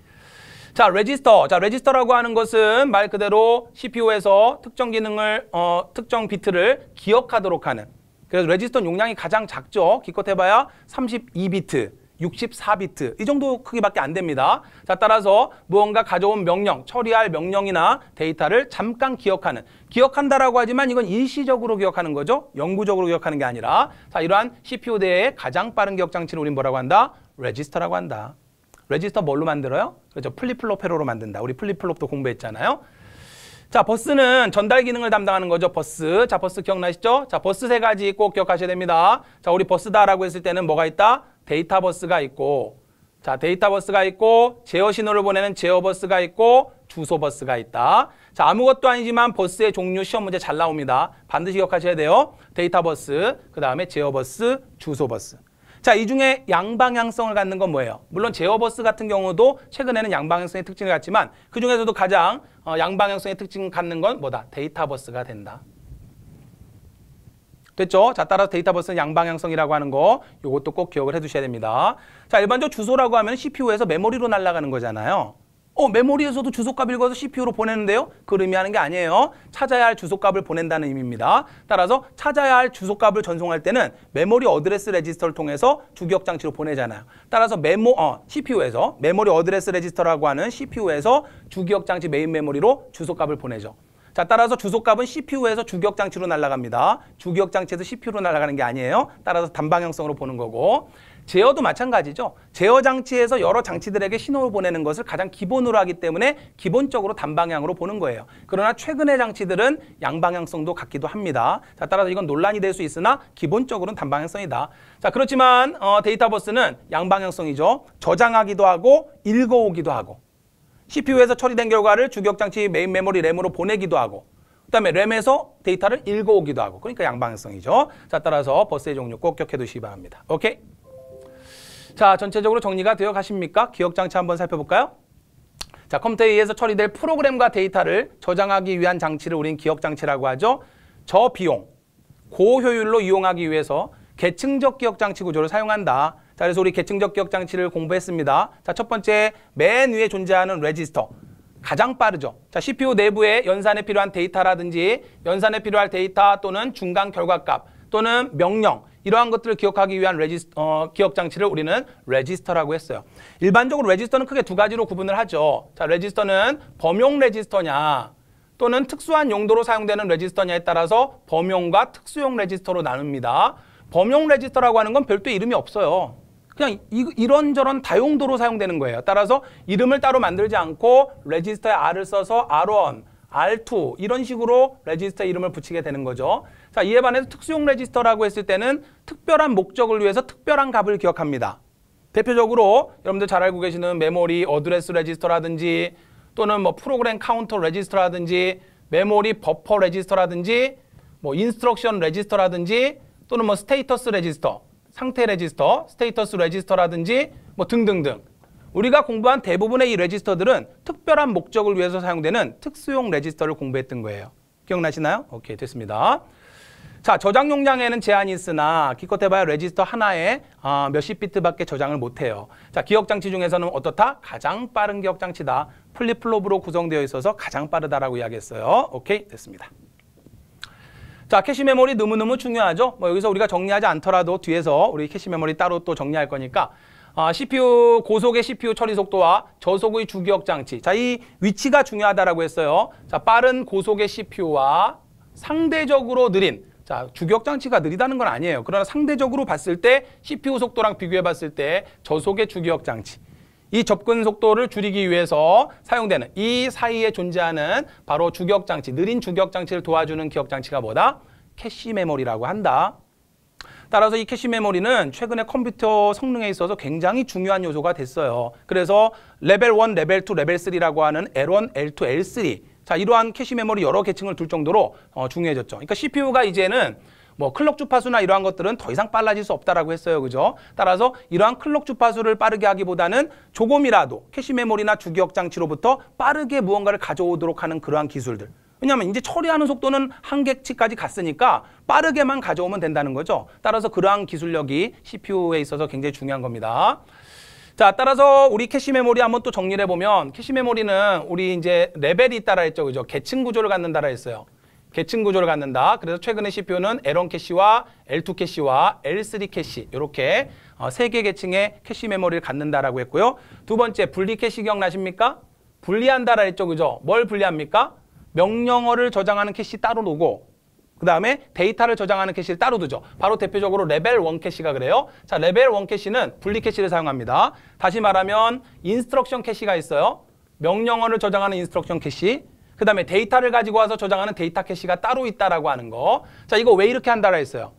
자, 레지스터. 자, 레지스터라고 하는 것은 말 그대로 CPU에서 특정 기능을, 어, 특정 비트를 기억하도록 하는. 그래서 레지스터 용량이 가장 작죠. 기껏 해봐야 32비트. 64비트 이 정도 크기밖에 안 됩니다. 자 따라서 무언가 가져온 명령, 처리할 명령이나 데이터를 잠깐 기억하는 기억한다라고 하지만 이건 일시적으로 기억하는 거죠. 영구적으로 기억하는 게 아니라 자 이러한 CPU 대의 가장 빠른 기억 장치를 우린 뭐라고 한다? 레지스터라고 한다. 레지스터 뭘로 만들어요? 그렇죠. 플립플롭 회로로 만든다. 우리 플립플롭도 공부했잖아요. 자, 버스는 전달 기능을 담당하는 거죠. 버스. 자, 버스 기억나시죠? 자, 버스 세 가지 꼭 기억하셔야 됩니다. 자, 우리 버스다라고 했을 때는 뭐가 있다? 데이터 버스가 있고 자, 데이터 버스가 있고 제어 신호를 보내는 제어 버스가 있고 주소 버스가 있다. 자, 아무것도 아니지만 버스의 종류 시험 문제 잘 나옵니다. 반드시 기억하셔야 돼요. 데이터 버스, 그 다음에 제어 버스, 주소 버스. 자, 이 중에 양방향성을 갖는 건 뭐예요? 물론 제어버스 같은 경우도 최근에는 양방향성의 특징을 갖지만 그 중에서도 가장 어, 양방향성의 특징을 갖는 건 뭐다? 데이터버스가 된다. 됐죠? 자, 따라서 데이터버스는 양방향성이라고 하는 거 이것도 꼭 기억을 해두셔야 됩니다. 자, 일반적으로 주소라고 하면 CPU에서 메모리로 날아가는 거잖아요. 어, 메모리에서도 주소값 읽어서 CPU로 보내는데요. 그 의미하는 게 아니에요. 찾아야 할 주소값을 보낸다는 의미입니다. 따라서 찾아야 할 주소값을 전송할 때는 메모리 어드레스 레지스터를 통해서 주격 장치로 보내잖아요. 따라서 메모 어, CPU에서 메모리 어드레스 레지스터라고 하는 CPU에서 주격 장치 메인 메모리로 주소값을 보내죠. 자, 따라서 주소값은 CPU에서 주격 장치로 날아갑니다. 주격 장치에서 CPU로 날아가는 게 아니에요. 따라서 단방향성으로 보는 거고. 제어도 마찬가지죠. 제어 장치에서 여러 장치들에게 신호를 보내는 것을 가장 기본으로 하기 때문에 기본적으로 단방향으로 보는 거예요. 그러나 최근의 장치들은 양방향성도 같기도 합니다. 자, 따라서 이건 논란이 될 수 있으나 기본적으로는 단방향성이다. 자, 그렇지만 어, 데이터버스는 양방향성이죠. 저장하기도 하고 읽어오기도 하고 CPU에서 처리된 결과를 주격장치 메인 메모리 램으로 보내기도 하고 그다음에 램에서 데이터를 읽어오기도 하고 그러니까 양방향성이죠. 자 따라서 버스의 종류 꼭 기억해 두시기 바랍니다. 오케이. 자, 전체적으로 정리가 되어 가십니까? 기억장치 한번 살펴볼까요? 자, 컴퓨터에 의해서 처리될 프로그램과 데이터를 저장하기 위한 장치를 우린 기억장치라고 하죠. 저비용, 고효율로 이용하기 위해서 계층적 기억장치 구조를 사용한다. 자, 그래서 우리 계층적 기억장치를 공부했습니다. 자, 첫 번째, 맨 위에 존재하는 레지스터. 가장 빠르죠. 자, CPU 내부에 연산에 필요한 데이터라든지 연산에 필요할 데이터 또는 중간 결과값 또는 명령 이러한 것들을 기억하기 위한 레지스, 어, 기억 장치를 우리는 레지스터라고 했어요. 일반적으로 레지스터는 크게 두 가지로 구분을 하죠. 자, 레지스터는 범용 레지스터냐 또는 특수한 용도로 사용되는 레지스터냐에 따라서 범용과 특수용 레지스터로 나눕니다. 범용 레지스터라고 하는 건 별도의 이름이 없어요. 그냥 이, 런저런 다용도로 사용되는 거예요. 따라서 이름을 따로 만들지 않고 레지스터에 R을 써서 R1, R2 이런 식으로 레지스터 이름을 붙이게 되는 거죠. 자, 이에 반해서 특수용 레지스터라고 했을 때는 특별한 목적을 위해서 특별한 값을 기억합니다. 대표적으로 여러분들 잘 알고 계시는 메모리 어드레스 레지스터라든지 또는 뭐 프로그램 카운터 레지스터라든지 메모리 버퍼 레지스터라든지 뭐 인스트럭션 레지스터라든지 또는 뭐 스테이터스 레지스터, 상태 레지스터, 스테이터스 레지스터라든지 뭐 등등등 우리가 공부한 대부분의 이 레지스터들은 특별한 목적을 위해서 사용되는 특수용 레지스터를 공부했던 거예요. 기억나시나요? 오케이, 됐습니다. 자, 저장 용량에는 제한이 있으나 기껏 해봐야 레지스터 하나에 아, 몇십 비트밖에 저장을 못해요. 자, 기억장치 중에서는 어떻다? 가장 빠른 기억장치다. 플립플롭으로 구성되어 있어서 가장 빠르다라고 이야기했어요. 오케이, 됐습니다. 자, 캐시 메모리 너무너무 중요하죠. 뭐 여기서 우리가 정리하지 않더라도 뒤에서 우리 캐시 메모리 따로 또 정리할 거니까 아, CPU 고속의 CPU 처리 속도와 저속의 주기억 장치. 자, 이 위치가 중요하다라고 했어요. 자, 빠른 고속의 CPU와 상대적으로 느린 자, 주격 장치가 느리다는 건 아니에요. 그러나 상대적으로 봤을 때 CPU 속도랑 비교해 봤을 때 저속의 주격 장치 이 접근 속도를 줄이기 위해서 사용되는 이 사이에 존재하는 바로 주격 장치, 느린 주격 장치를 도와주는 기억 장치가 뭐다? 캐시 메모리라고 한다. 따라서 이 캐시 메모리는 최근에 컴퓨터 성능에 있어서 굉장히 중요한 요소가 됐어요. 그래서 레벨 1, 레벨 2, 레벨 3라고 하는 L1, L2, L3 자, 이러한 캐시 메모리 여러 계층을 둘 정도로 어, 중요해졌죠. 그러니까 CPU가 이제는 뭐 클럭 주파수나 이러한 것들은 더 이상 빨라질 수 없다라고 했어요. 그죠? 따라서 이러한 클럭 주파수를 빠르게 하기보다는 조금이라도 캐시 메모리나 주기억 장치로부터 빠르게 무언가를 가져오도록 하는 그러한 기술들. 왜냐하면 이제 처리하는 속도는 한계치까지 갔으니까 빠르게만 가져오면 된다는 거죠. 따라서 그러한 기술력이 CPU에 있어서 굉장히 중요한 겁니다. 자, 따라서 우리 캐시 메모리 한번 또 정리를 해보면 캐시 메모리는 우리 이제 레벨이 있다라 했죠. 그죠? 계층 구조를 갖는다라 했어요. 계층 구조를 갖는다. 그래서 최근에 CPU는 L1 캐시와 L2 캐시와 L3 캐시 이렇게 세개 어, 계층의 캐시 메모리를 갖는다라고 했고요. 두 번째 분리 캐시 기억나십니까? 분리한다라 했죠. 그죠? 뭘 분리합니까? 명령어를 저장하는 캐시 따로 놓고 그 다음에 데이터를 저장하는 캐시를 따로 두죠. 바로 대표적으로 레벨 1 캐시가 그래요. 자, 레벨 1 캐시는 분리 캐시를 사용합니다. 다시 말하면 인스트럭션 캐시가 있어요. 명령어를 저장하는 인스트럭션 캐시. 그 다음에 데이터를 가지고 와서 저장하는 데이터 캐시가 따로 있다라고 하는 거. 자, 이거 왜 이렇게 한다라 했어요?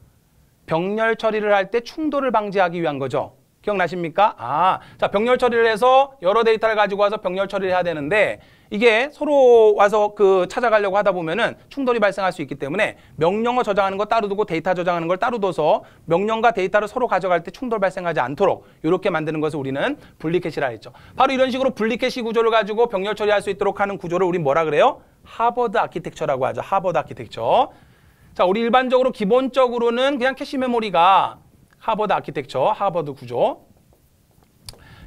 병렬 처리를 할 때 충돌을 방지하기 위한 거죠. 기억나십니까? 아, 자 병렬 처리를 해서 여러 데이터를 가지고 와서 병렬 처리를 해야 되는데 이게 서로 와서 그 찾아가려고 하다 보면은 충돌이 발생할 수 있기 때문에 명령어 저장하는 거 따로 두고 데이터 저장하는 걸 따로 둬서 명령과 데이터를 서로 가져갈 때 충돌 발생하지 않도록 이렇게 만드는 것을 우리는 분리캐시라 했죠. 바로 이런 식으로 분리캐시 구조를 가지고 병렬 처리할 수 있도록 하는 구조를 우리 뭐라 그래요? 하버드 아키텍처라고 하죠. 하버드 아키텍처. 자, 우리 일반적으로 기본적으로는 그냥 캐시 메모리가 하버드 아키텍처, 하버드 구조.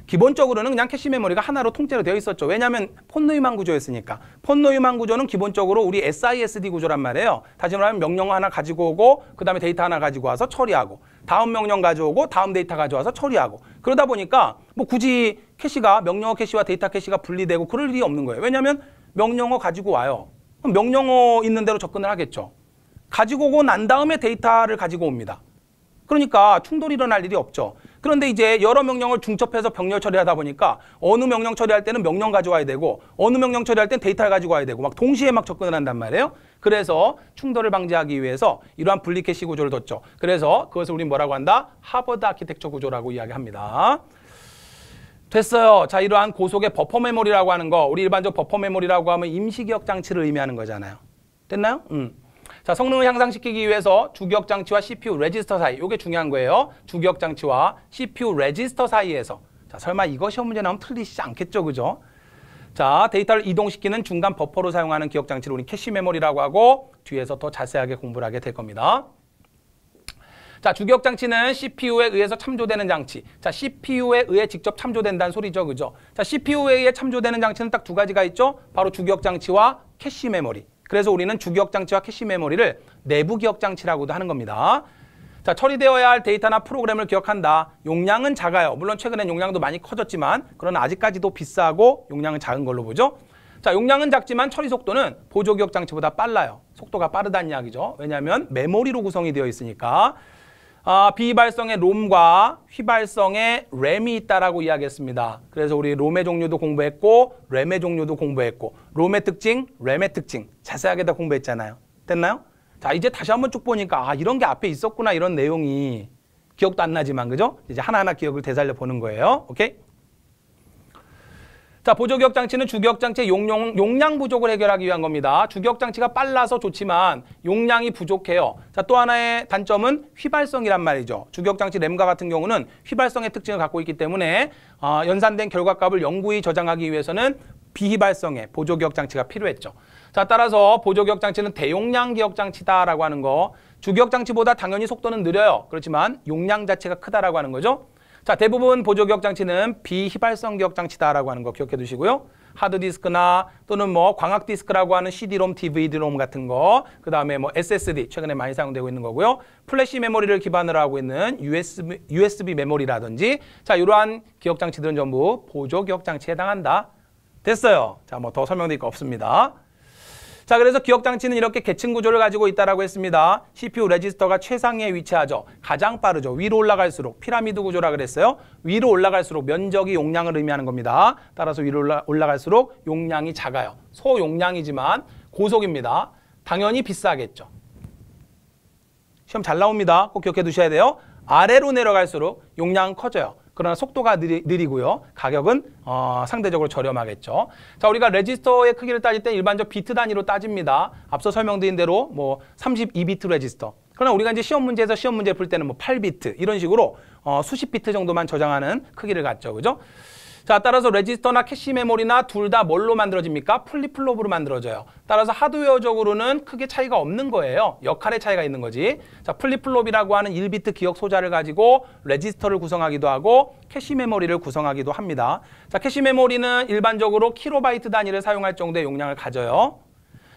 기본적으로는 그냥 캐시 메모리가 하나로 통째로 되어 있었죠. 왜냐하면 폰노이만 구조였으니까. 폰노이만 구조는 기본적으로 우리 SISD 구조란 말이에요. 다시 말하면 명령 하나 가지고 오고 그 다음에 데이터 하나 가지고 와서 처리하고 다음 명령 가져오고 다음 데이터 가져와서 처리하고 그러다 보니까 뭐 굳이 캐시가 명령어 캐시와 데이터 캐시가 분리되고 그럴 일이 없는 거예요. 왜냐하면 명령어 가지고 와요. 그럼 명령어 있는 대로 접근을 하겠죠. 가지고 오고 난 다음에 데이터를 가지고 옵니다. 그러니까 충돌이 일어날 일이 없죠. 그런데 이제 여러 명령을 중첩해서 병렬 처리하다 보니까 어느 명령 처리할 때는 명령 가져와야 되고 어느 명령 처리할 때는 데이터를 가지고 와야 되고 막 동시에 막 접근을 한단 말이에요. 그래서 충돌을 방지하기 위해서 이러한 분리캐시 구조를 뒀죠. 그래서 그것을 우리는 뭐라고 한다? 하버드 아키텍처 구조라고 이야기합니다. 됐어요. 자, 이러한 고속의 버퍼 메모리라고 하는 거 우리 일반적 버퍼 메모리라고 하면 임시 기억 장치를 의미하는 거잖아요. 됐나요? 음. 자, 성능을 향상시키기 위해서 주격 장치와 CPU 레지스터 사이, 이게 중요한 거예요. 주격 장치와 CPU 레지스터 사이에서 자, 설마 이것이험 문제 나오면 틀리지 않겠죠, 그죠? 자, 데이터를 이동시키는 중간 버퍼로 사용하는 기억 장치를 우리 캐시 메모리라고 하고 뒤에서 더 자세하게 공부를 하게 될 겁니다. 자, 주격 장치는 CPU에 의해서 참조되는 장치. 자, CPU에 의해 직접 참조된다는 소리죠. 그죠? 자, CPU에 의해 참조되는 장치는 딱 두 가지가 있죠. 바로 주격 장치와 캐시 메모리. 그래서 우리는 주기억 장치와 캐시 메모리를 내부 기억 장치라고도 하는 겁니다. 자, 처리되어야 할 데이터나 프로그램을 기억한다. 용량은 작아요. 물론 최근엔 용량도 많이 커졌지만 그런 아직까지도 비싸고 용량은 작은 걸로 보죠. 자, 용량은 작지만 처리 속도는 보조 기억 장치보다 빨라요. 속도가 빠르다는 이야기죠. 왜냐하면 메모리로 구성이 되어 있으니까. 아, 비발성의 롬과 휘발성의 램이 있다라고 이야기했습니다. 그래서 우리 롬의 종류도 공부했고 램의 종류도 공부했고 롬의 특징, 램의 특징 자세하게 다 공부했잖아요. 됐나요? 자 이제 다시 한번 쭉 보니까 아 이런 게 앞에 있었구나 이런 내용이 기억도 안 나지만 그죠? 이제 하나하나 기억을 되살려 보는 거예요. 오케이? 자, 보조격 장치는 주격 장치의 용용, 용량 부족을 해결하기 위한 겁니다. 주격 장치가 빨라서 좋지만 용량이 부족해요. 자, 또 하나의 단점은 휘발성이란 말이죠. 주격 장치 램과 같은 경우는 휘발성의 특징을 갖고 있기 때문에 어, 연산된 결과값을 영구히 저장하기 위해서는 비휘발성의 보조격 장치가 필요했죠. 자, 따라서 보조격 장치는 대용량 기억 장치다라고 하는 거. 주격 장치보다 당연히 속도는 느려요. 그렇지만 용량 자체가 크다라고 하는 거죠. 자, 대부분 보조 기억 장치는 비휘발성 기억 장치다라고 하는 거 기억해 두시고요. 하드디스크나 또는 뭐 광학디스크라고 하는 CD롬, DVD롬 같은 거, 그 다음에 뭐 SSD 최근에 많이 사용되고 있는 거고요. 플래시 메모리를 기반으로 하고 있는 USB, USB 메모리라든지 자 이러한 기억 장치들은 전부 보조 기억 장치에 해당한다. 됐어요. 자 뭐 더 설명드릴 거 없습니다. 자, 그래서 기억 장치는 이렇게 계층 구조를 가지고 있다라고 했습니다. CPU 레지스터가 최상위에 위치하죠. 가장 빠르죠. 위로 올라갈수록 피라미드 구조라 그랬어요. 위로 올라갈수록 면적이 용량을 의미하는 겁니다. 따라서 위로 올라, 올라갈수록 용량이 작아요. 소용량이지만 고속입니다. 당연히 비싸겠죠. 시험 잘 나옵니다. 꼭 기억해 두셔야 돼요. 아래로 내려갈수록 용량은 커져요. 그러나 속도가 느리, 느리고요. 가격은 어, 상대적으로 저렴하겠죠. 자, 우리가 레지스터의 크기를 따질 때 일반적 비트 단위로 따집니다. 앞서 설명드린 대로 뭐 32비트 레지스터. 그러나 우리가 이제 시험 문제에서 시험 문제 풀 때는 뭐 8비트 이런 식으로 어, 수십 비트 정도만 저장하는 크기를 갖죠. 그죠? 자, 따라서 레지스터나 캐시 메모리나 둘 다 뭘로 만들어집니까? 플리플롭으로 만들어져요. 따라서 하드웨어적으로는 크게 차이가 없는 거예요. 역할의 차이가 있는 거지. 자, 플리플롭이라고 하는 1비트 기억 소자를 가지고 레지스터를 구성하기도 하고 캐시 메모리를 구성하기도 합니다. 자, 캐시 메모리는 일반적으로 키로바이트 단위를 사용할 정도의 용량을 가져요.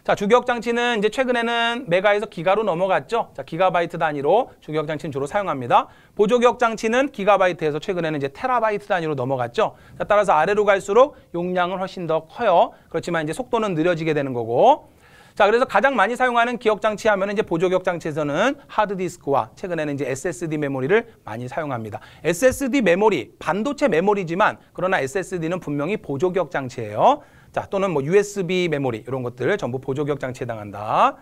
자, 주격 장치는 이제 최근에는 메가에서 기가로 넘어갔죠. 자, 기가바이트 단위로 주격 장치는 주로 사용합니다. 보조 격 장치는 기가바이트에서 최근에는 이제 테라바이트 단위로 넘어갔죠. 자, 따라서 아래로 갈수록 용량은 훨씬 더 커요. 그렇지만 이제 속도는 느려지게 되는 거고. 자, 그래서 가장 많이 사용하는 기억 장치 하면 은 이제 보조 격 장치에서는 하드 디스크와 최근에는 이제 SSD 메모리를 많이 사용합니다. SSD 메모리, 반도체 메모리지만 그러나 SSD는 분명히 보조 격 장치예요. 자, 또는 뭐 USB 메모리 이런 것들 전부 보조격 장치에 해당한다.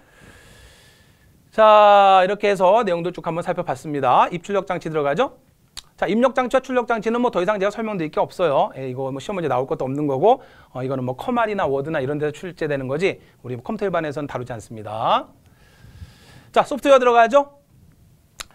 자, 이렇게 해서 내용들 쭉 한번 살펴봤습니다. 입출력 장치 들어가죠? 자, 입력 장치와 출력 장치는 뭐 더 이상 제가 설명드릴 게 없어요. 에이, 예, 거뭐 시험 문제 나올 것도 없는 거고, 어, 이거는 뭐 커말이나 워드나 이런 데서 출제되는 거지, 우리 컴퓨터 일반에서는 다루지 않습니다. 자, 소프트웨어 들어가죠?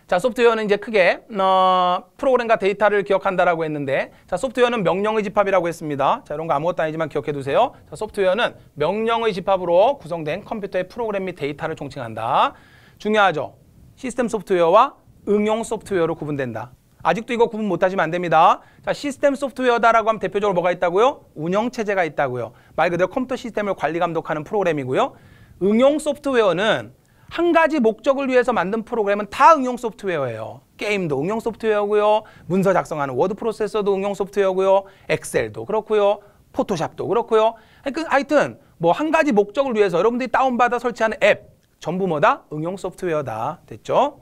자, 소프트웨어는 이제 크게 어, 프로그램과 데이터를 기억한다라고 했는데 자, 소프트웨어는 명령의 집합이라고 했습니다. 자, 이런 거 아무것도 아니지만 기억해 두세요. 자, 소프트웨어는 명령의 집합으로 구성된 컴퓨터의 프로그램 및 데이터를 총칭한다. 중요하죠. 시스템 소프트웨어와 응용 소프트웨어로 구분된다. 아직도 이거 구분 못하시면 안 됩니다. 자, 시스템 소프트웨어다라고 하면 대표적으로 뭐가 있다고요? 운영체제가 있다고요. 말 그대로 컴퓨터 시스템을 관리 감독하는 프로그램이고요. 응용 소프트웨어는 한 가지 목적을 위해서 만든 프로그램은 다 응용 소프트웨어예요. 게임도 응용 소프트웨어고요. 문서 작성하는 워드 프로세서도 응용 소프트웨어고요. 엑셀도 그렇고요. 포토샵도 그렇고요. 그, 하여튼 뭐 한 가지 목적을 위해서 여러분들이 다운받아 설치하는 앱 전부 뭐다? 응용 소프트웨어다. 됐죠?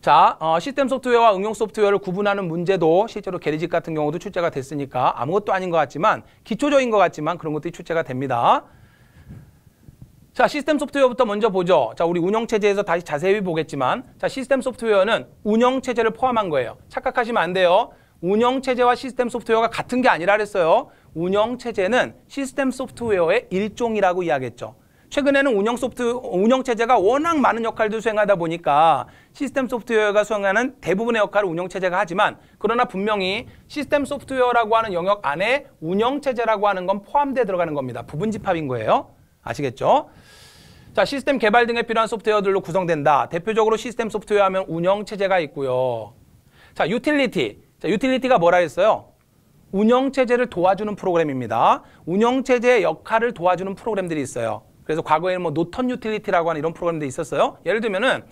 자, 어, 시스템 소프트웨어와 응용 소프트웨어를 구분하는 문제도 실제로 게리직 같은 경우도 출제가 됐으니까 아무것도 아닌 것 같지만 기초적인 것 같지만 그런 것들이 출제가 됩니다. 자, 시스템 소프트웨어부터 먼저 보죠. 자, 우리 운영체제에서 다시 자세히 보겠지만 자, 시스템 소프트웨어는 운영체제를 포함한 거예요. 착각하시면 안 돼요. 운영체제와 시스템 소프트웨어가 같은 게 아니라 그랬어요. 운영체제는 시스템 소프트웨어의 일종이라고 이야기했죠. 최근에는 운영 소프트 운영 체제가 워낙 많은 역할도 수행하다 보니까 시스템 소프트웨어가 수행하는 대부분의 역할을 운영 체제가 하지만 그러나 분명히 시스템 소프트웨어라고 하는 영역 안에 운영 체제라고 하는 건 포함돼 들어가는 겁니다. 부분 집합인 거예요. 아시겠죠? 자, 시스템 개발 등에 필요한 소프트웨어들로 구성된다. 대표적으로 시스템 소프트웨어 하면 운영 체제가 있고요. 자, 유틸리티. 자, 유틸리티가 뭐라 했어요? 운영 체제를 도와주는 프로그램입니다. 운영 체제의 역할을 도와주는 프로그램들이 있어요. 그래서 과거에는 뭐 노턴 유틸리티라고 하는 이런 프로그램도 있었어요. 예를 들면은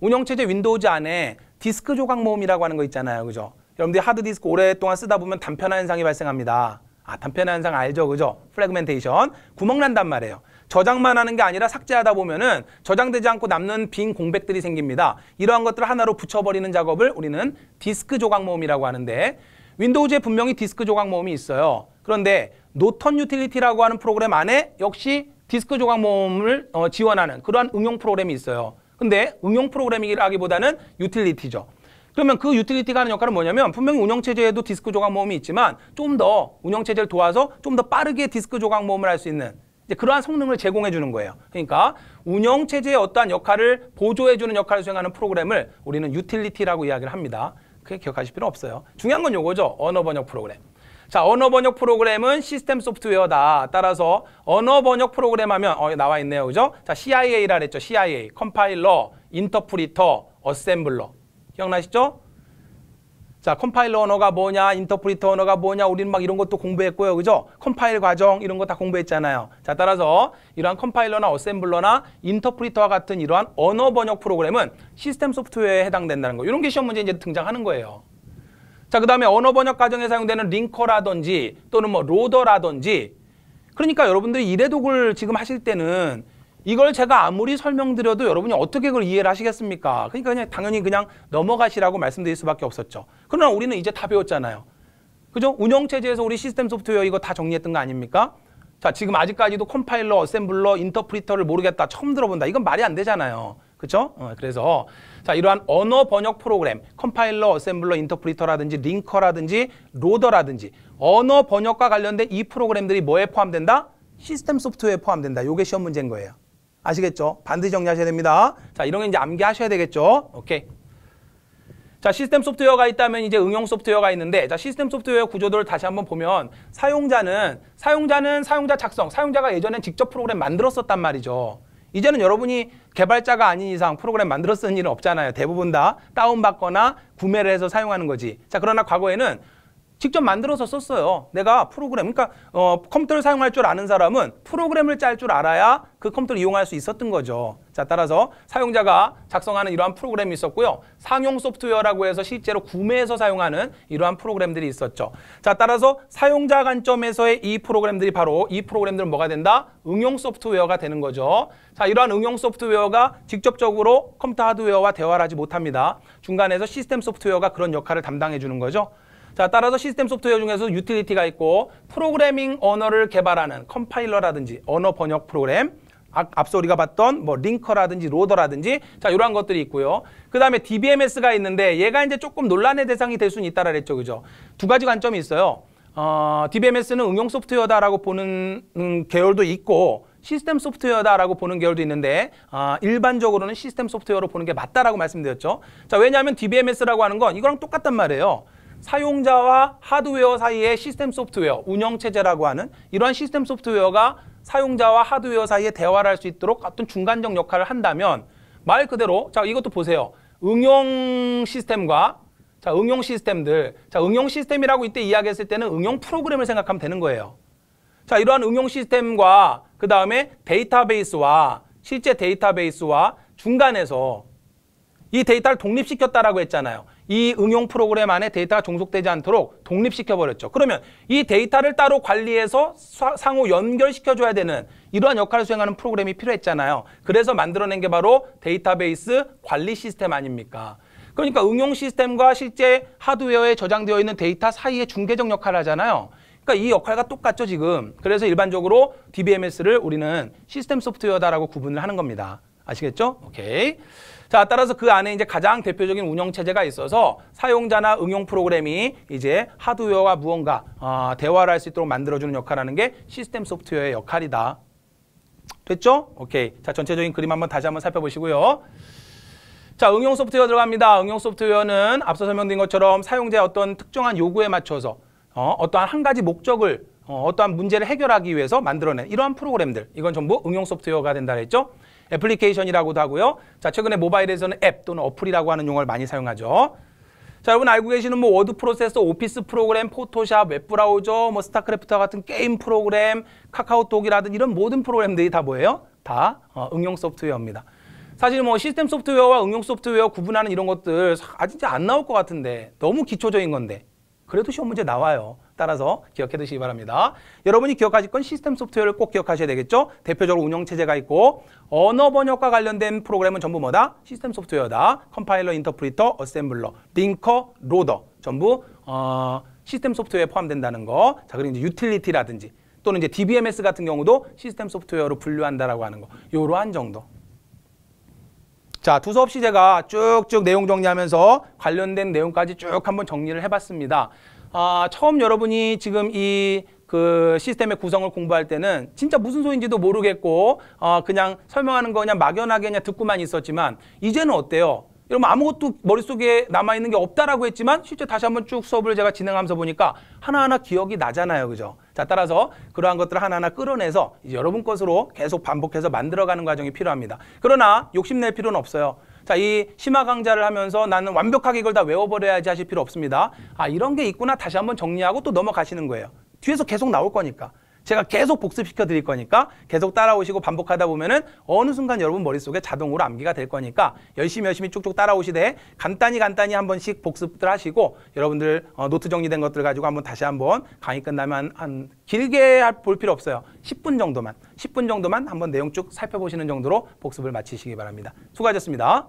운영 체제 윈도우즈 안에 디스크 조각 모음이라고 하는 거 있잖아요. 그죠? 여러분들이 하드디스크 오랫동안 쓰다 보면 단편화 현상이 발생합니다. 아, 단편화 현상 알죠? 그죠? 플래그멘테이션. 구멍 난단 말이에요. 저장만 하는 게 아니라 삭제하다 보면은 저장되지 않고 남는 빈 공백들이 생깁니다. 이러한 것들을 하나로 붙여버리는 작업을 우리는 디스크 조각 모음이라고 하는데 윈도우즈에 분명히 디스크 조각 모음이 있어요. 그런데 노턴 유틸리티라고 하는 프로그램 안에 역시 디스크 조각 모음을 어, 지원하는 그러한 응용 프로그램이 있어요. 근데 응용 프로그램이라기보다는 유틸리티죠. 그러면 그 유틸리티가 하는 역할은 뭐냐면 분명히 운영체제에도 디스크 조각 모음이 있지만 좀 더 운영체제를 도와서 좀 더 빠르게 디스크 조각 모음을 할 수 있는 이제 그러한 성능을 제공해 주는 거예요. 그러니까 운영 체제의 어떠한 역할을 보조해 주는 역할을 수행하는 프로그램을 우리는 유틸리티라고 이야기를 합니다. 그게 기억하실 필요 없어요. 중요한 건 요거죠. 언어 번역 프로그램. 자, 언어 번역 프로그램은 시스템 소프트웨어다. 따라서 언어 번역 프로그램 하면 어, 나와 있네요. 그죠? 자, CIA라 그랬죠. CIA. 컴파일러, 인터프리터, 어셈블러. 기억나시죠? 자, 컴파일러 언어가 뭐냐, 인터프리터 언어가 뭐냐, 우리는 막 이런 것도 공부했고요. 그죠? 컴파일 과정 이런 거 다 공부했잖아요. 자, 따라서 이러한 컴파일러나 어셈블러나 인터프리터와 같은 이러한 언어 번역 프로그램은 시스템 소프트웨어에 해당된다는 거. 이런 게 시험 문제 이제 등장하는 거예요. 자, 그 다음에 언어 번역 과정에 사용되는 링커라든지 또는 뭐 로더라든지 그러니까 여러분들이 이래독을 지금 하실 때는 이걸 제가 아무리 설명드려도 여러분이 어떻게 그걸 이해를 하시겠습니까? 그러니까 그냥 당연히 그냥 넘어가시라고 말씀드릴 수밖에 없었죠. 그러나 우리는 이제 다 배웠잖아요. 그죠? 운영체제에서 우리 시스템 소프트웨어 이거 다 정리했던 거 아닙니까? 자, 지금 아직까지도 컴파일러, 어셈블러, 인터프리터를 모르겠다. 처음 들어본다. 이건 말이 안 되잖아요. 그죠 어, 그래서 자 이러한 언어 번역 프로그램 컴파일러, 어셈블러, 인터프리터라든지 링커라든지 로더라든지 언어 번역과 관련된 이 프로그램들이 뭐에 포함된다? 시스템 소프트웨어에 포함된다. 요게 시험 문제인 거예요. 아시겠죠? 반드시 정리하셔야 됩니다. 자, 이런 게 이제 암기하셔야 되겠죠? 오케이. 자, 시스템 소프트웨어가 있다면 이제 응용 소프트웨어가 있는데 자, 시스템 소프트웨어 구조도를 다시 한번 보면 사용자는 사용자는 사용자 작성, 사용자가 예전엔 직접 프로그램 만들었었단 말이죠. 이제는 여러분이 개발자가 아닌 이상 프로그램 만들었 쓰는 일은 없잖아요. 대부분 다 다운받거나 구매를 해서 사용하는 거지. 자, 그러나 과거에는 직접 만들어서 썼어요. 내가 프로그램, 그러니까 어, 컴퓨터를 사용할 줄 아는 사람은 프로그램을 짤 줄 알아야 그 컴퓨터를 이용할 수 있었던 거죠. 자, 따라서 사용자가 작성하는 이러한 프로그램이 있었고요. 상용 소프트웨어라고 해서 실제로 구매해서 사용하는 이러한 프로그램들이 있었죠. 자, 따라서 사용자 관점에서의 이 프로그램들이 바로 이 프로그램들은 뭐가 된다? 응용 소프트웨어가 되는 거죠. 자, 이러한 응용 소프트웨어가 직접적으로 컴퓨터 하드웨어와 대화를 하지 못합니다. 중간에서 시스템 소프트웨어가 그런 역할을 담당해 주는 거죠. 자, 따라서 시스템 소프트웨어 중에서 유틸리티가 있고 프로그래밍 언어를 개발하는 컴파일러라든지 언어 번역 프로그램 앞서 우리가 봤던 뭐 링커라든지 로더라든지 자 이러한 것들이 있고요. 그 다음에 DBMS가 있는데 얘가 이제 조금 논란의 대상이 될 수는 있다라 그랬죠, 그죠? 두 가지 관점이 있어요. 어, DBMS는 응용 소프트웨어다라고 보는 음, 계열도 있고 시스템 소프트웨어다라고 보는 계열도 있는데 아, 일반적으로는 시스템 소프트웨어로 보는 게 맞다라고 말씀드렸죠. 자 왜냐하면 DBMS라고 하는 건 이거랑 똑같단 말이에요. 사용자와 하드웨어 사이의 시스템 소프트웨어, 운영체제라고 하는 이러한 시스템 소프트웨어가 사용자와 하드웨어 사이에 대화를 할 수 있도록 어떤 중간적 역할을 한다면 말 그대로 자 이것도 보세요. 응용 시스템과 자 응용 시스템들 자 응용 시스템이라고 이때 이야기했을 때는 응용 프로그램을 생각하면 되는 거예요. 자 이러한 응용 시스템과 그 다음에 데이터베이스와 실제 데이터베이스와 중간에서 이 데이터를 독립시켰다라고 했잖아요. 이 응용 프로그램 안에 데이터가 종속되지 않도록 독립시켜버렸죠. 그러면 이 데이터를 따로 관리해서 상호 연결시켜줘야 되는 이러한 역할을 수행하는 프로그램이 필요했잖아요. 그래서 만들어낸 게 바로 데이터베이스 관리 시스템 아닙니까? 그러니까 응용 시스템과 실제 하드웨어에 저장되어 있는 데이터 사이의 중개적 역할을 하잖아요. 그러니까 이 역할과 똑같죠, 지금. 그래서 일반적으로 DBMS를 우리는 시스템 소프트웨어다라고 구분을 하는 겁니다. 아시겠죠? 오케이. 자, 따라서 그 안에 이제 가장 대표적인 운영 체제가 있어서 사용자나 응용 프로그램이 이제 하드웨어와 무언가 어, 대화를 할 수 있도록 만들어주는 역할하는 게 시스템 소프트웨어의 역할이다. 됐죠? 오케이. 자, 전체적인 그림 한번 다시 한번 살펴보시고요. 자, 응용 소프트웨어 들어갑니다. 응용 소프트웨어는 앞서 설명드린 것처럼 사용자의 어떤 특정한 요구에 맞춰서 어, 어떠한 한 가지 목적을 어, 어떠한 문제를 해결하기 위해서 만들어낸 이러한 프로그램들. 이건 전부 응용 소프트웨어가 된다 그랬죠? 애플리케이션이라고도 하고요. 자, 최근에 모바일에서는 앱 또는 어플이라고 하는 용어를 많이 사용하죠. 자, 여러분 알고 계시는 뭐 워드 프로세서, 오피스 프로그램, 포토샵, 웹브라우저, 뭐 스타크래프트와 같은 게임 프로그램, 카카오톡이라든 이런 모든 프로그램들이 다 뭐예요? 다 어, 응용 소프트웨어입니다. 사실 뭐 시스템 소프트웨어와 응용 소프트웨어 구분하는 이런 것들 아직 안 나올 것 같은데 너무 기초적인 건데 그래도 시험 문제 나와요. 따라서 기억해 두시기 바랍니다. 여러분이 기억하실 건 시스템 소프트웨어를 꼭 기억하셔야 되겠죠. 대표적으로 운영체제가 있고 언어 번역과 관련된 프로그램은 전부 뭐다? 시스템 소프트웨어다. 컴파일러, 인터프리터, 어셈블러, 링커, 로더 전부 어, 시스템 소프트웨어에 포함된다는 거. 자, 그리고 이제 유틸리티라든지 또는 이제 DBMS 같은 경우도 시스템 소프트웨어로 분류한다라고 하는 거. 요러한 정도. 자, 두 수업 시제가 쭉쭉 내용 정리하면서 관련된 내용까지 쭉 한번 정리를 해봤습니다. 아, 처음 여러분이 지금 이 그 시스템의 구성을 공부할 때는 진짜 무슨 소인지도 모르겠고 어 그냥 설명하는 거 그냥 막연하게 그냥 듣고만 있었지만 이제는 어때요? 여러분 아무것도 머릿속에 남아있는 게 없다라고 했지만 실제 다시 한번 쭉 수업을 제가 진행하면서 보니까 하나하나 기억이 나잖아요. 그죠? 자 따라서 그러한 것들을 하나하나 끌어내서 여러분 것으로 계속 반복해서 만들어가는 과정이 필요합니다. 그러나 욕심낼 필요는 없어요. 자, 이 심화 강좌를 하면서 나는 완벽하게 이걸 다 외워버려야지 하실 필요 없습니다. 아, 이런 게 있구나 다시 한번 정리하고 또 넘어가시는 거예요. 뒤에서 계속 나올 거니까. 제가 계속 복습시켜 드릴 거니까 계속 따라오시고 반복하다 보면은 어느 순간 여러분 머릿속에 자동으로 암기가 될 거니까 열심히 열심히 쭉쭉 따라오시되 간단히 간단히 한 번씩 복습들 하시고 여러분들 어, 노트 정리된 것들 가지고 한번 다시 한 번 강의 끝나면 한 길게 볼 필요 없어요. 10분 정도만 10분 정도만 한번 내용 쭉 살펴보시는 정도로 복습을 마치시기 바랍니다. 수고하셨습니다.